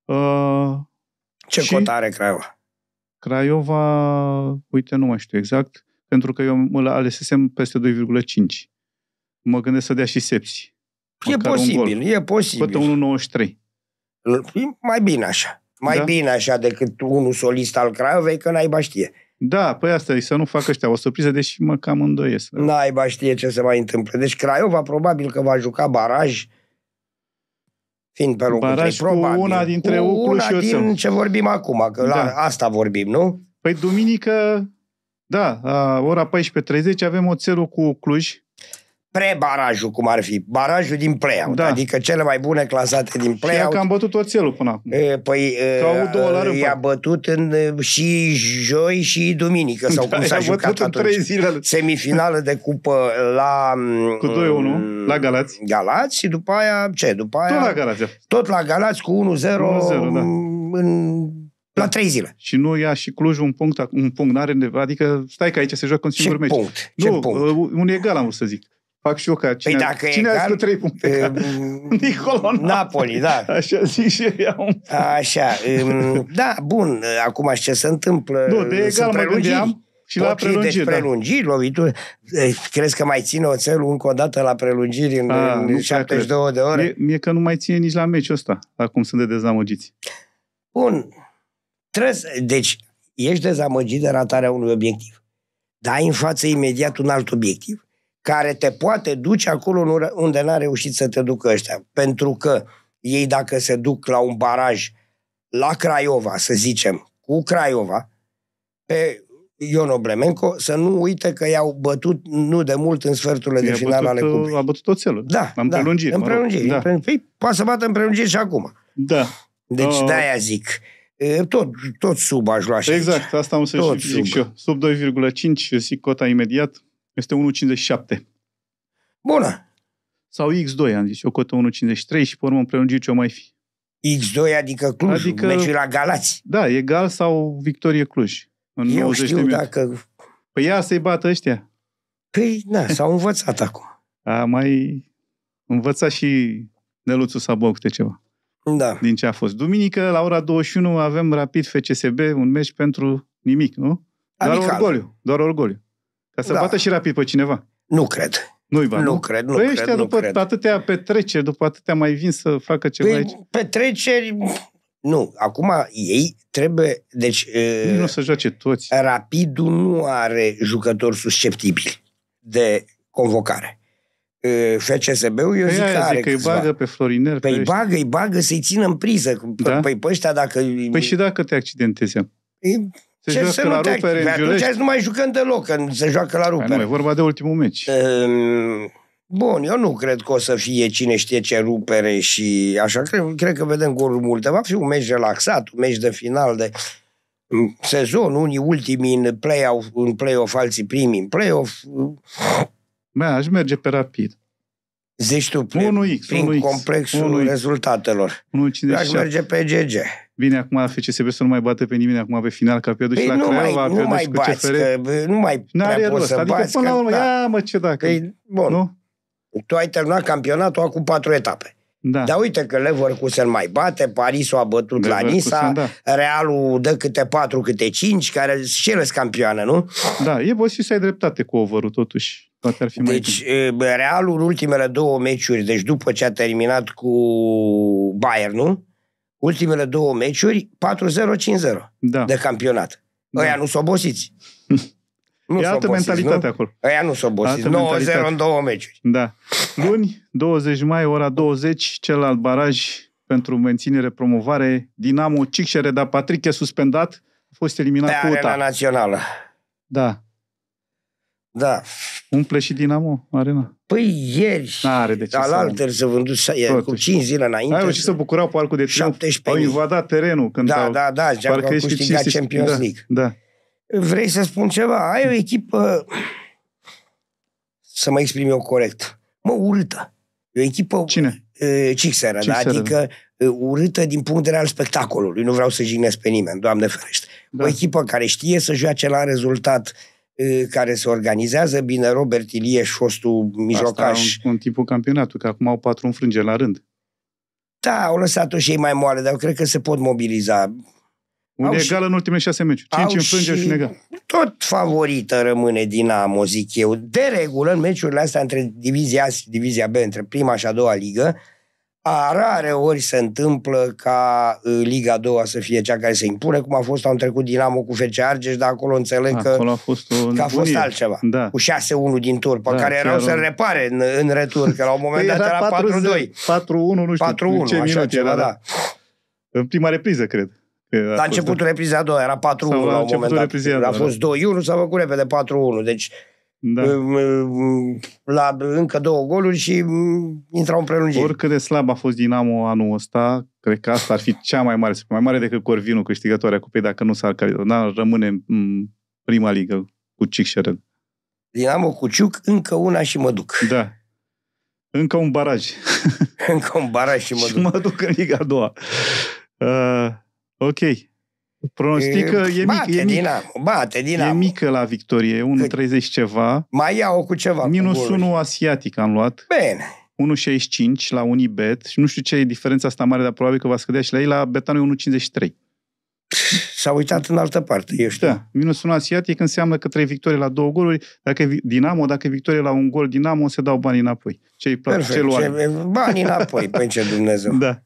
S1: Uh, ce și cot are Craiova? Craiova, uite, nu mai știu exact, pentru că eu mă alesesem peste 2,5. Mă gândesc să dea și sepsi. E posibil,
S2: e posibil. Pătă 1,93. Mai bine așa. Mai da? bine așa decât unul solist al Craiovei, că n n-ai știe. Da, păi asta e, să nu facă ăștia o surpriză, deși mă cam îndoiesc. ai știe ce se mai întâmplă. Deci Craiova probabil că va juca baraj, uh, Fiind pe locul Baraj 3, probabil. una dintre cu Uclu una și Oțel. din ce vorbim acum, că da. la asta vorbim, nu? Păi duminică, da, ora 14.30 avem Oțelul cu Cluj, pre-barajul, cum ar fi, barajul din play da. adică cele mai bune clasate din play Și că am
S1: bătut oțelul până acum.
S2: Păi e, i-a bătut în, și joi și duminică, sau da, cum s-a jucat bătut atunci. Trei zile. Semifinală de cupă la... Mm, cu 2-1, la mm, Galați. Galați și după aia, ce, după aia... Tot la Galați. Tot la Galați cu 1-0, 1-0 da. Mm, în
S1: la trei zile. Și nu ia și Cluj un punct, un punct, n-are, adică stai că aici se joacă un singur meci. Ce Punct? Nu, Ce punct? un egal am vrut să zic fac și eu ca păi cine, păi dacă cine egal, cu trei
S2: puncte? E, ca... Mm, Nicolo Napoli, da. Așa zic și eu. Așa, um, da, bun, acum ce se întâmplă? Nu, de egal mă gândeam și la deci prelungiri. Deci prelungiri, da. lovituri. Eh, crezi că mai ține oțelul încă o dată la prelungiri în, A, în 72 de ore? Mie,
S1: mie că nu mai ține nici la meciul ăsta, acum sunt de dezamăgiți. Bun.
S2: Trebuie, deci, ești dezamăgit de ratarea unui obiectiv. Dar ai în față imediat un alt obiectiv care te poate duce acolo unde n-a reușit să te ducă ăștia. Pentru că ei dacă se duc la un baraj la Craiova, să zicem, cu Craiova, pe Ion Oblemenco, să nu uite că i-au bătut nu de mult în sferturile I-a de final ale uh, cupei. A bătut oțelul. Da, în da, prelungiri. În mă rog. Da. păi, poate să bată în prelungiri și acum. Da. Deci uh... de-aia zic.
S1: Tot, tot sub aș lua și Exact, aici. asta am să tot zic sub. și eu. Sub 2,5 zic cota imediat. Este 1,57. Bună! Sau X2, am zis, eu cotă 1,53 și pe urmă împreună ce o mai fi. X2, adică Cluj, adică, meciul la Galați. Da, egal sau victorie Cluj. În eu 90 știu de minute. dacă... Păi ia să-i bată ăștia. Păi, na, s-au învățat acum. A mai învățat și Neluțu Sabou câte ceva. Da. Din ce a fost. Duminică, la ora 21, avem rapid FCSB, un meci pentru nimic, nu?
S2: Doar Amical. orgoliu.
S1: Doar orgoliu. Ca să da. bată
S2: și rapid pe cineva. Nu cred. Nu-i nu, nu cred, nu păi cred, ăștia, nu după cred.
S1: atâtea petreceri, după atâtea mai vin să facă ceva păi, aici.
S2: Petreceri, nu. Acum ei trebuie, deci... Nu uh, să joace toți. Rapidul nu are jucători susceptibili de convocare. Uh, FCSB-ul, eu păi zic că are că îi bagă pe Floriner. Păi îi bagă, îi bagă să-i țină în priză. Da? Păi pe păi ăștia dacă... Păi și dacă te accidentezi? Păi, se ce joacă să la nu rupere, în Giulești. Atunci nu mai jucăm deloc, că se joacă la rupere. nu, e vorba de ultimul meci. Um, bun, eu nu cred că o să fie cine știe ce rupere și așa. Cred, cred că vedem goluri multe. Va fi un meci relaxat, un meci de final, de sezon, unii ultimi în play-off, în play-off alții primii în play-off.
S1: Bă, aș merge pe rapid. Zici tu, prin, 1X, prin 1X,
S2: complexul 1X, rezultatelor. 1, aș merge pe GG.
S1: Bine, acum la FCSB să nu mai bată pe nimeni acum pe final, că a pierdut păi și la nu Craiova, mai, a pierdut nu mai și cu bați, CFR. Că,
S2: nu mai N-are rost. Să adică bați, până la urmă, da. ia mă ce dacă... Păi, bun. Nu? Tu ai terminat campionatul cu patru etape. Da. Dar uite că Leverkusen mai bate, Parisul a bătut Leverkusen, la Nisa, da. Realul dă câte patru, câte cinci, care și el campioană, nu? Da, e bă și să ai dreptate cu over totuși. Poate ar fi mai deci, bine. Realul, ultimele două meciuri, deci după ce a terminat cu Bayern, nu? ultimele două meciuri 4-0-5-0 da. de campionat. Da. Aia nu s o obosiți. Nu e altă mentalitate acolo. Aia nu s-o obosiți. 9-0 în două meciuri. Da. Luni,
S1: 20 mai, ora 20, celălalt baraj pentru menținere, promovare. Dinamo Cicșere, dar Patrick e suspendat. A fost eliminat pe cu UTA.
S2: națională. Da. Da.
S1: Umple și Dinamo arena. Păi ieri și N-are de ce alaltă să
S2: vândut cu 5 zile înainte. Ai reușit să bucurau parcul de triumf. Au invadat terenul. Când da, au, da, da, da, parcă au câștigat Champions League. Da. Vrei să spun ceva? Ai o echipă, să mă exprim eu corect, mă urâtă. E o echipă... Cine? Cixera, da? adică da. urâtă din punct de vedere al spectacolului. Nu vreau să jignesc pe nimeni, Doamne ferește. Da. O echipă care știe să joace la rezultat care se organizează bine, Robert Ilie, șostul mijlocaș. Asta un un tipul campionatul, că acum au patru înfrângeri la rând. Da, au lăsat-o și ei mai moale, dar eu cred că se pot mobiliza. Un au egal și, în ultimele șase meciuri. Cinci înfrângeri și un egal. Tot favorită rămâne Dinamo, zic eu. De regulă, în meciurile astea între divizia A și divizia B, între prima și a doua ligă, rare ori se întâmplă ca uh, Liga 2 să fie cea care se impune, cum a fost anul trecut Dinamo cu FC Argeș, dar acolo înțeleg acolo că, a fost, o că a fost altceva. Da. Cu 6-1 din tur, pe da, care erau să-l repare în, în retur, că la un moment păi dat era 4-2. 4-1, nu știu 4-1, ce minut era, da. da. În prima repriză, cred. La începutul reprizei a doua era 4-1 la un moment dat. A fost 2-1, da. s-a făcut repede 4-1. Deci da. La încă două goluri și mm, intrau în prelungire.
S1: Oricât de slab a fost Dinamo anul ăsta, cred că asta ar fi cea mai mare, mai mare decât Corvinu câștigătoarea cupei, dacă nu s-ar da, rămâne în prima ligă cu Cicșerel.
S2: Dinamo cu Ciuc, încă una și mă duc. Da. Încă un baraj. încă un baraj și mă duc. și mă duc în Liga a doua. Uh, ok.
S1: Pronostică e, e, bate e mic. Dinamo, bate Dinamo. E mică la victorie, 1,30 ceva. Mai iau cu ceva. Minus cu 1 asiatic am luat. Bine. 1,65 la Unibet și nu știu ce e diferența asta mare, dar probabil că va scădea și la ei, la Betano 1,53. S-a uitat în altă parte, eu știu. Da, minus 1 asiatic înseamnă că trei victorii la două goluri, dacă e Dinamo, dacă e victorie la un gol Dinamo, se dau banii înapoi. Ce-i place, ce ce Banii înapoi, pe
S2: ce Dumnezeu. Da.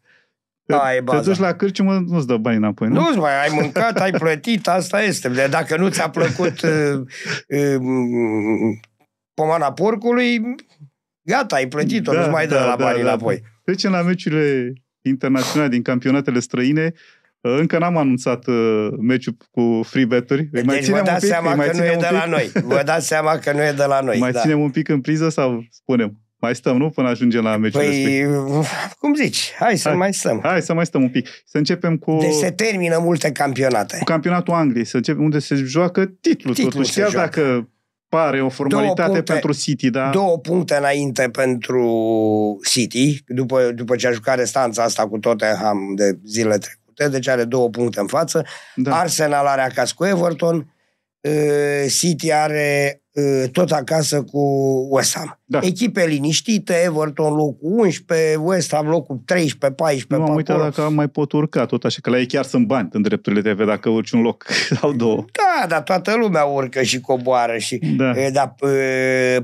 S2: Ai, te duci
S1: la cârciumă, nu-ți dă bani înapoi,
S2: nu? Nu-ți mai, ai mâncat, ai plătit, asta este. De dacă nu ți-a plăcut uh, uh, pomana porcului, gata, ai plătit-o, da, nu-ți mai dă da, la da, banii da, înapoi. Da.
S1: Trecem la meciurile internaționale din campionatele străine. Uh, încă n-am anunțat uh, meciul cu free beturi. Deci mai vă dați pic, că nu e de la noi.
S2: Vă dați seama că nu e de la noi. Mai da. ținem
S1: un pic în priză sau spunem? Mai stăm, nu? Până ajungem la meciul păi, respectiv. cum zici? Hai să hai, mai stăm. Hai să mai stăm un pic. Să începem cu... Deci se
S2: termină multe
S1: campionate. Cu campionatul Angliei, să începem unde se joacă titlul. titlul totuși, chiar joacă. dacă
S2: pare o formalitate puncte, pentru City, da? Două puncte înainte pentru City, după, după ce a jucat restanța asta cu Tottenham de zile trecute, deci are două puncte în față. Da. Arsenal are acasă cu Everton, uh, City are Ă, tot acasă cu West Ham. Da. Echipe liniștite, Everton locul 11, West Ham locul 13, 14. Nu am uitat
S1: dacă mai pot urca, tot așa, că la ei chiar sunt bani în drepturile TV dacă urci un loc sau două.
S2: Da, dar toată lumea urcă și coboară. Și, da. E, dar, pe,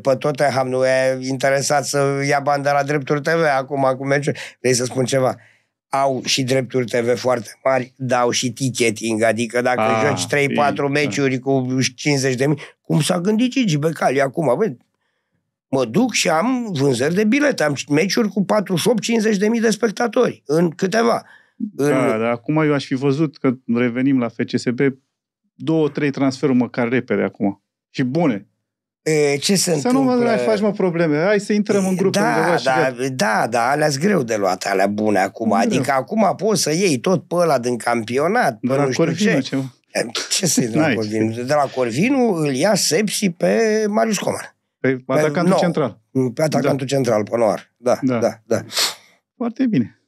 S2: pe Tottenham nu e interesat să ia bani de la drepturi TV acum, acum merge. Vrei să spun ceva? au și drepturi TV foarte mari, dau și ticketing, adică dacă A, ah, joci 3-4 e, exact. meciuri da. cu 50 de mii, cum s-a gândit Gigi Becali acum, bă, mă duc și am vânzări de bilete, am meciuri cu 48-50 de mii de spectatori în câteva.
S1: Da, în... dar acum eu aș fi văzut că revenim la FCSB două, trei transferuri măcar repede acum. Și bune.
S2: E, ce se să întâmplă? Să nu mai faci,
S1: mă, probleme. Hai să intrăm în grup. Da, da, și
S2: da, da, alea greu de luat, alea bune acum. Nu Adică acum poți să iei tot pe ăla din campionat, pe nu știu ce. Ce să de la Corvinu? De la Corvinu îl ia Sepsi pe Marius Coman. Pe, atacantul no, central. Pe atacantul da. central, pe Noar. Da, da, da, da.
S1: Foarte bine.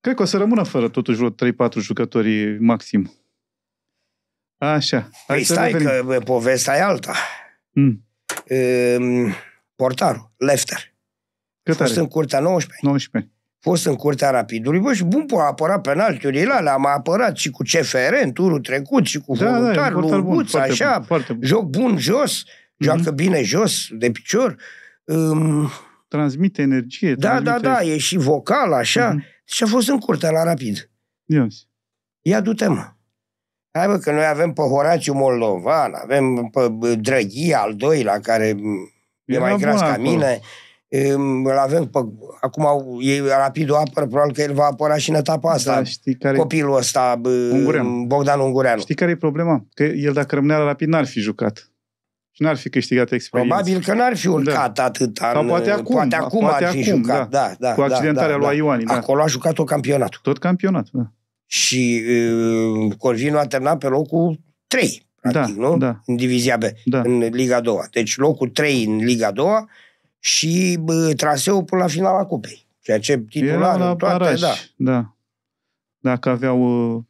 S1: Cred că o să rămână fără totuși vreo 3-4 jucători maxim. Așa.
S2: păi să stai revenim. că povestea e alta. Mm. Uh, portarul, lefter. Cât Fost are? în curtea 19. 19. Fost în curtea rapidului, bă, și bun, a apărat penaltiurile alea, am apărat și cu CFR în turul trecut, și cu da, voluntar, da, lunguț, bun, așa, bun, foarte bun. joc bun jos, mm-hmm. joacă bine jos, de picior. Um, transmite energie. Da, da transmite... da, da, e și vocal, așa. Mm-hmm. Și a fost în curtea la rapid. Yes. Ia du-te, mă. Hai bă, că noi avem pe Horaciu Moldovan, avem pe Drăghia al doilea, care mm, e, e mai gras ca acolo. mine. Îl avem pe... Acum e o apăr, probabil că el va apăra și în etapa da, asta. Da, știi care Copilul ăsta, Ungurean. Mm, Bogdan Ungureanu. Știi care e problema? Că el dacă rămânea la rapid n-ar fi jucat. Și n-ar fi
S1: câștigat experiența. Probabil că n-ar fi urcat
S2: da. atât. Sau poate uh, acum. Poate acum poate ar fi acum, jucat. Da. Da, da, Cu accidentarea da, da, lui da. Ioani. Da. Acolo a jucat tot campionatul.
S1: Tot campionatul,
S2: da și uh, Corvinu a terminat pe locul 3, da, practic, da, nu? Da. În divizia B, da. în Liga 2. Deci locul 3 în Liga 2 și uh, traseul până la finala cupei. Ceea ce titular toate, Paraș, da.
S1: da. Dacă aveau uh,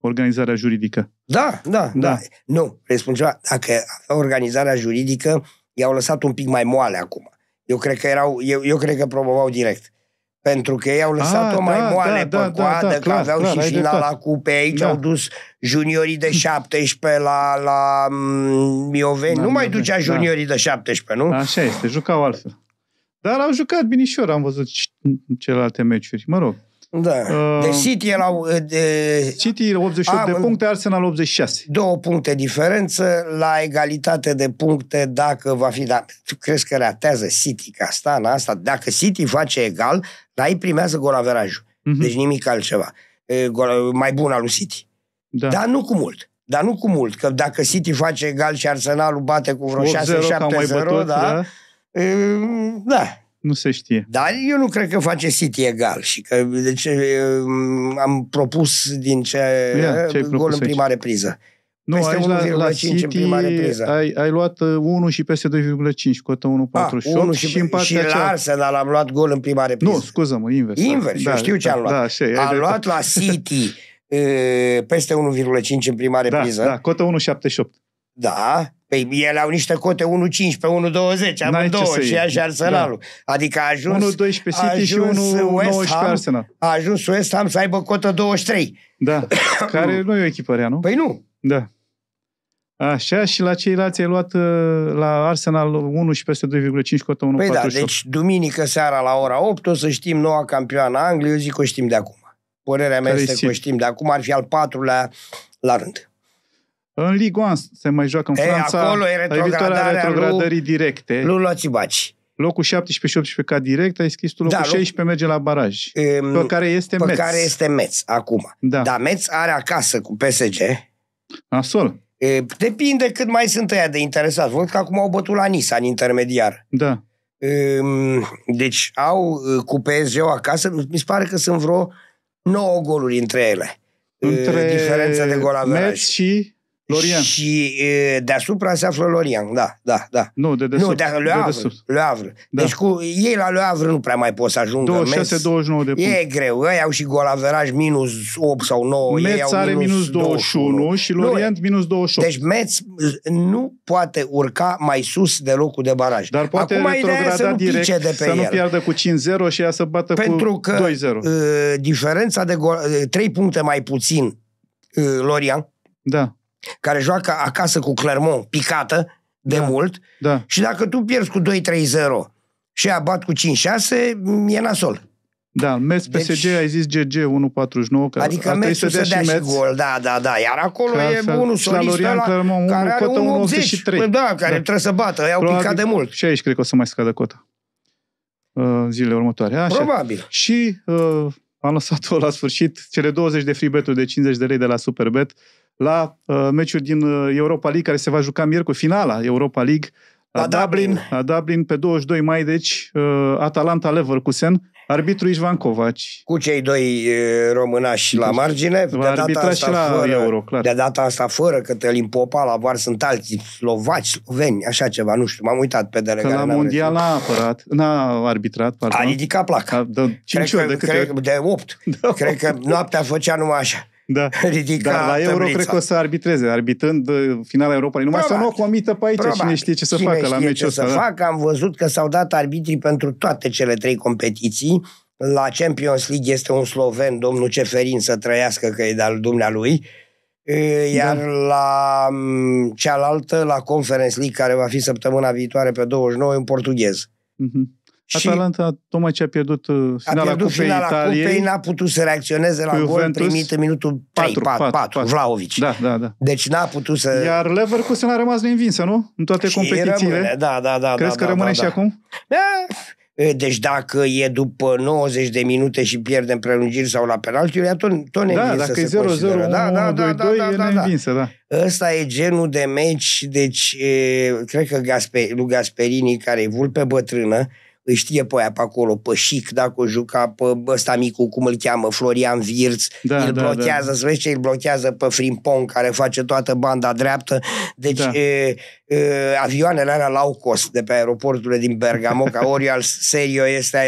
S1: organizarea juridică.
S2: Da, da, da. da. Nu, le ceva, dacă aveau organizarea juridică, i-au lăsat un pic mai moale acum. Eu cred că erau, eu, eu cred că promovau direct. Pentru că ei au lăsat-o ah, mai da, moale da, pe da, coadă, da, da, că clar, aveau clar, și finala cupe aici da. au dus juniorii de 17 la, la Mioveni. Mm, da, nu mai ducea da. juniorii de 17, nu? Așa este, jucau altfel.
S1: Dar au jucat Binișor, am văzut celelalte meciuri. Mă rog,
S2: da. Uh, de City erau... Uh, de... City 88 ah, de puncte, Arsenal 86. Două puncte diferență la egalitate de puncte dacă va fi... Da, crezi că ratează City ca asta, în asta? Dacă City face egal, dar ei primează gol averajul. Mm-hmm. Deci nimic altceva. E, gol, mai bun al lui City. Da. Dar nu cu mult. Dar nu cu mult, că dacă City face egal și Arsenalul bate cu vreo 6-7-0, da, da. E, da. Nu se știe. Dar eu nu cred că face City egal. Și că, deci, e, am propus din ce, Ia, ce gol în prima aici? repriză.
S1: Nu, peste 1,5 la, City în prima repriză.
S2: Ai, ai luat
S1: 1 uh, și peste 2,5, cotă 1,48 ah, și, și în partea și la
S2: Arsenal am luat gol în prima repriză. Nu, scuză-mă, invers. Da. Invers, da, eu știu ce da, am luat. Da, așa, am luat la City uh, peste 1,5 în prima da, repriză. Da, da cotă 1,78. Da, Păi ele au niște cote pe 1.20, două și așa Arsenalul. Da. Adică a ajuns, pe City ajuns și 1.19 Arsenal. A ajuns West Ham să aibă cotă 23. Da,
S1: care nu e o echipă rea, nu? Păi nu. Da. Așa, și la ceilalți ai luat uh, la Arsenal 1 și peste 2,5 cotă 1,48. Păi da, deci
S2: duminică seara la ora 8 o să știm noua campioană Anglia, eu zic că o știm de acum. Părerea mea Care este că o știm de acum, ar fi al patrulea la rând.
S1: În Ligue 1 se mai joacă în e, Franța. Acolo e retrogradarea retrogradării lui,
S2: directe. Lui Loți Baci.
S1: Locul 17 și 18 ca direct, ai scris tu locul da, 16
S2: loc... merge la baraj. Um, pe care este pe Metz. Pe care este Metz acum. Da. Dar Metz are acasă cu PSG. Asol. E, depinde cât mai sunt ăia de interesați. Văd că acum au bătut la Nisa în intermediar. Da. E, deci au cu psg acasă, mi se pare că sunt vreo 9 goluri între ele. Între diferența de gol și Lorian. Și deasupra se află Lorian, da, da, da. Nu, de desubt. Nu, de, Le Havre, de desubt. Le Havre. Da. Deci cu ei la Le Havre nu prea mai poți să ajungă. 26, 29 de puncte. E greu. Ei au și golaveraj minus 8 sau 9. Metz are minus 21, 21 și Lorient minus 28. Deci Metz nu poate urca mai sus de locul de baraj. Dar poate Acum retrograda să nu direct, de pe să el. nu piardă cu 5-0 și ea să bată Pentru cu că, 2-0. Pentru Uh, diferența de gol, 3 uh, puncte mai puțin uh, Lorient, da care joacă acasă cu Clermont picată de da, mult da. și dacă tu pierzi cu 2-3-0 și abat cu 5-6, e nasol. Da, Mets PSG, deci, ai zis GG 1.49. Că adică Mets să dea, și, Mets.
S1: gol, da, da, da. Iar acolo e bunul solist ăla Clermont, care are 1.80. Păi da, care da. trebuie să bată, i-au Probabil, picat de mult. Și aici cred că o să mai scadă cota în uh, zilele următoare. Așa. Probabil. Și uh, am lăsat-o la sfârșit, cele 20 de free bet de 50 de lei de la Superbet uh, la uh, meciul din uh, Europa League care se va juca miercuri, finala Europa League la, la Dublin. Dublin. La Dublin pe 22 mai, deci uh, Atalanta Leverkusen,
S2: arbitru Ișvan Covaci. Cu cei doi uh, românași la deci, margine, de data, asta la fără, Euro, clar. de data asta fără Cătălin Popa, la VAR sunt alții slovaci, sloveni, așa ceva, nu știu, m-am uitat pe delegare. Că la Mondial n-a apărat, n-a arbitrat, pardon. A ridicat placa. A, de 5 cred ori că, de câte cred, ori? De 8. De 8. Cred că noaptea făcea numai așa da. ridica Dar la Euro cred că o să
S1: arbitreze, arbitrând uh, finala Europei. Nu mai să nu o comită pe aici, Probabil. cine știe ce să cine facă la meciul ăsta. să da?
S2: facă, am văzut că s-au dat arbitrii pentru toate cele trei competiții. La Champions League este un sloven, domnul Ceferin, să trăiască că e de-al dumnealui. Da. Iar da. la mm, cealaltă, la Conference League, care va fi săptămâna viitoare pe 29, e un portughez. Mm-hmm. Atalanta,
S1: și tocmai ce a pierdut
S2: finala uh, a pierdut Cupei finala Italiei. Cupei, n-a putut să reacționeze la gol primit în minutul 3-4, 4, 4, 4, Vlaovic. Da, da, da. Deci n-a putut să... Iar Leverkusen a rămas neînvinsă, nu? În toate și competițiile. Rămâne, da, da, da. Crezi da, că da, rămâne da, și da. acum? Da. Deci dacă e după 90 de minute și pierdem prelungiri sau la penaltiuri, tot, tot da, neînvinsă Da, dacă se e 0-0, da, da, 1, 2, 2, da, da, da, e neînvinsă, da. Ăsta e genul de meci, deci eh, cred că Gasper, lui Gasperini, care e vulpe bătrână, îi știe pe aia pe acolo, pe Șic, dacă o juca, pe ăsta micu, cum îl cheamă, Florian Virț, da, îl da, da. blochează, da. să vezi ce îl blochează pe Frimpon, care face toată banda dreaptă. Deci da. e, e, avioanele alea la cost de pe aeroporturile din Bergamo, ca ori al serio este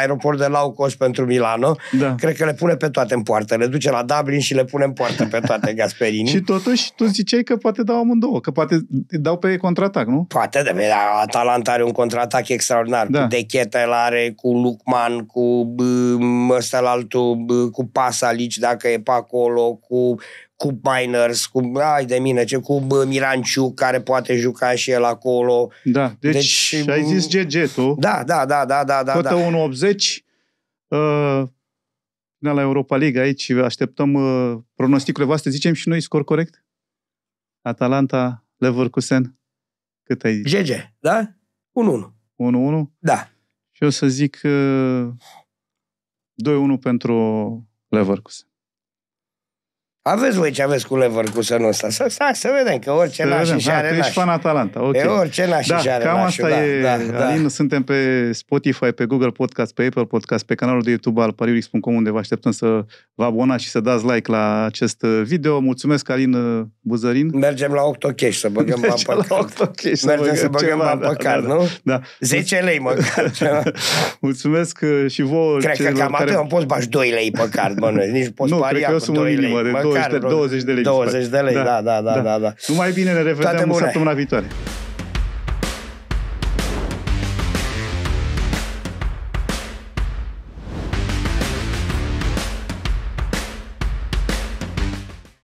S2: aeroport de low cost pentru Milano, da. cred că le pune pe toate în poartă. Le duce la Dublin și le pune în poartă pe toate Gasperini. și
S1: totuși tu ziceai că poate dau amândouă, că poate dau pe contraatac,
S2: nu? Poate, de, Atalanta are un contraatac extraordinar. Da de chetelare cu Lucman, cu ăsta la altul, cu Pasalici, dacă e pe acolo, cu cu Miners, cu, ai de mine, ce, cu bă, Miranciu, care poate juca și el acolo. Da, deci, deci ai zis GG tu. Da, da, da, da, da. da Cotă
S1: da. 1.80, uh, la Europa League aici, așteptăm uh, pronosticurile voastre, zicem și noi scor corect? Atalanta, Leverkusen, cât ai zis? GG, da? 1-1. 1-1? Da. Și o să zic 2-1
S2: uh, pentru Leverkusen. Aveți voi ce aveți cu Leverkusen ăsta. Să, să să vedem, că orice naș și are naș. Ești fan
S1: Atalanta, ok. E orice naș da, și are cam nașul, asta da, e, da, da. suntem pe Spotify, pe Google Podcast, pe Apple Podcast, pe canalul de YouTube al pariurix.com, unde vă așteptăm să vă abonați și să dați like la acest uh, video. Mulțumesc, Alin uh, Buzărin. Mergem la Octocash să băgăm bani pe OctoCash Mergem să băgăm bani pe da, card, da, nu? Da. 10 lei măcar. Mulțumesc uh,
S2: și vouă. Cred că cam atât am pus bași 2 lei pe card, bă, nici poți paria cu 2 lei. 20, care, 20 de lei. 20 de lei, da, da, da, da. da, da, da. Numai bine, ne revedem săptămâna
S1: viitoare.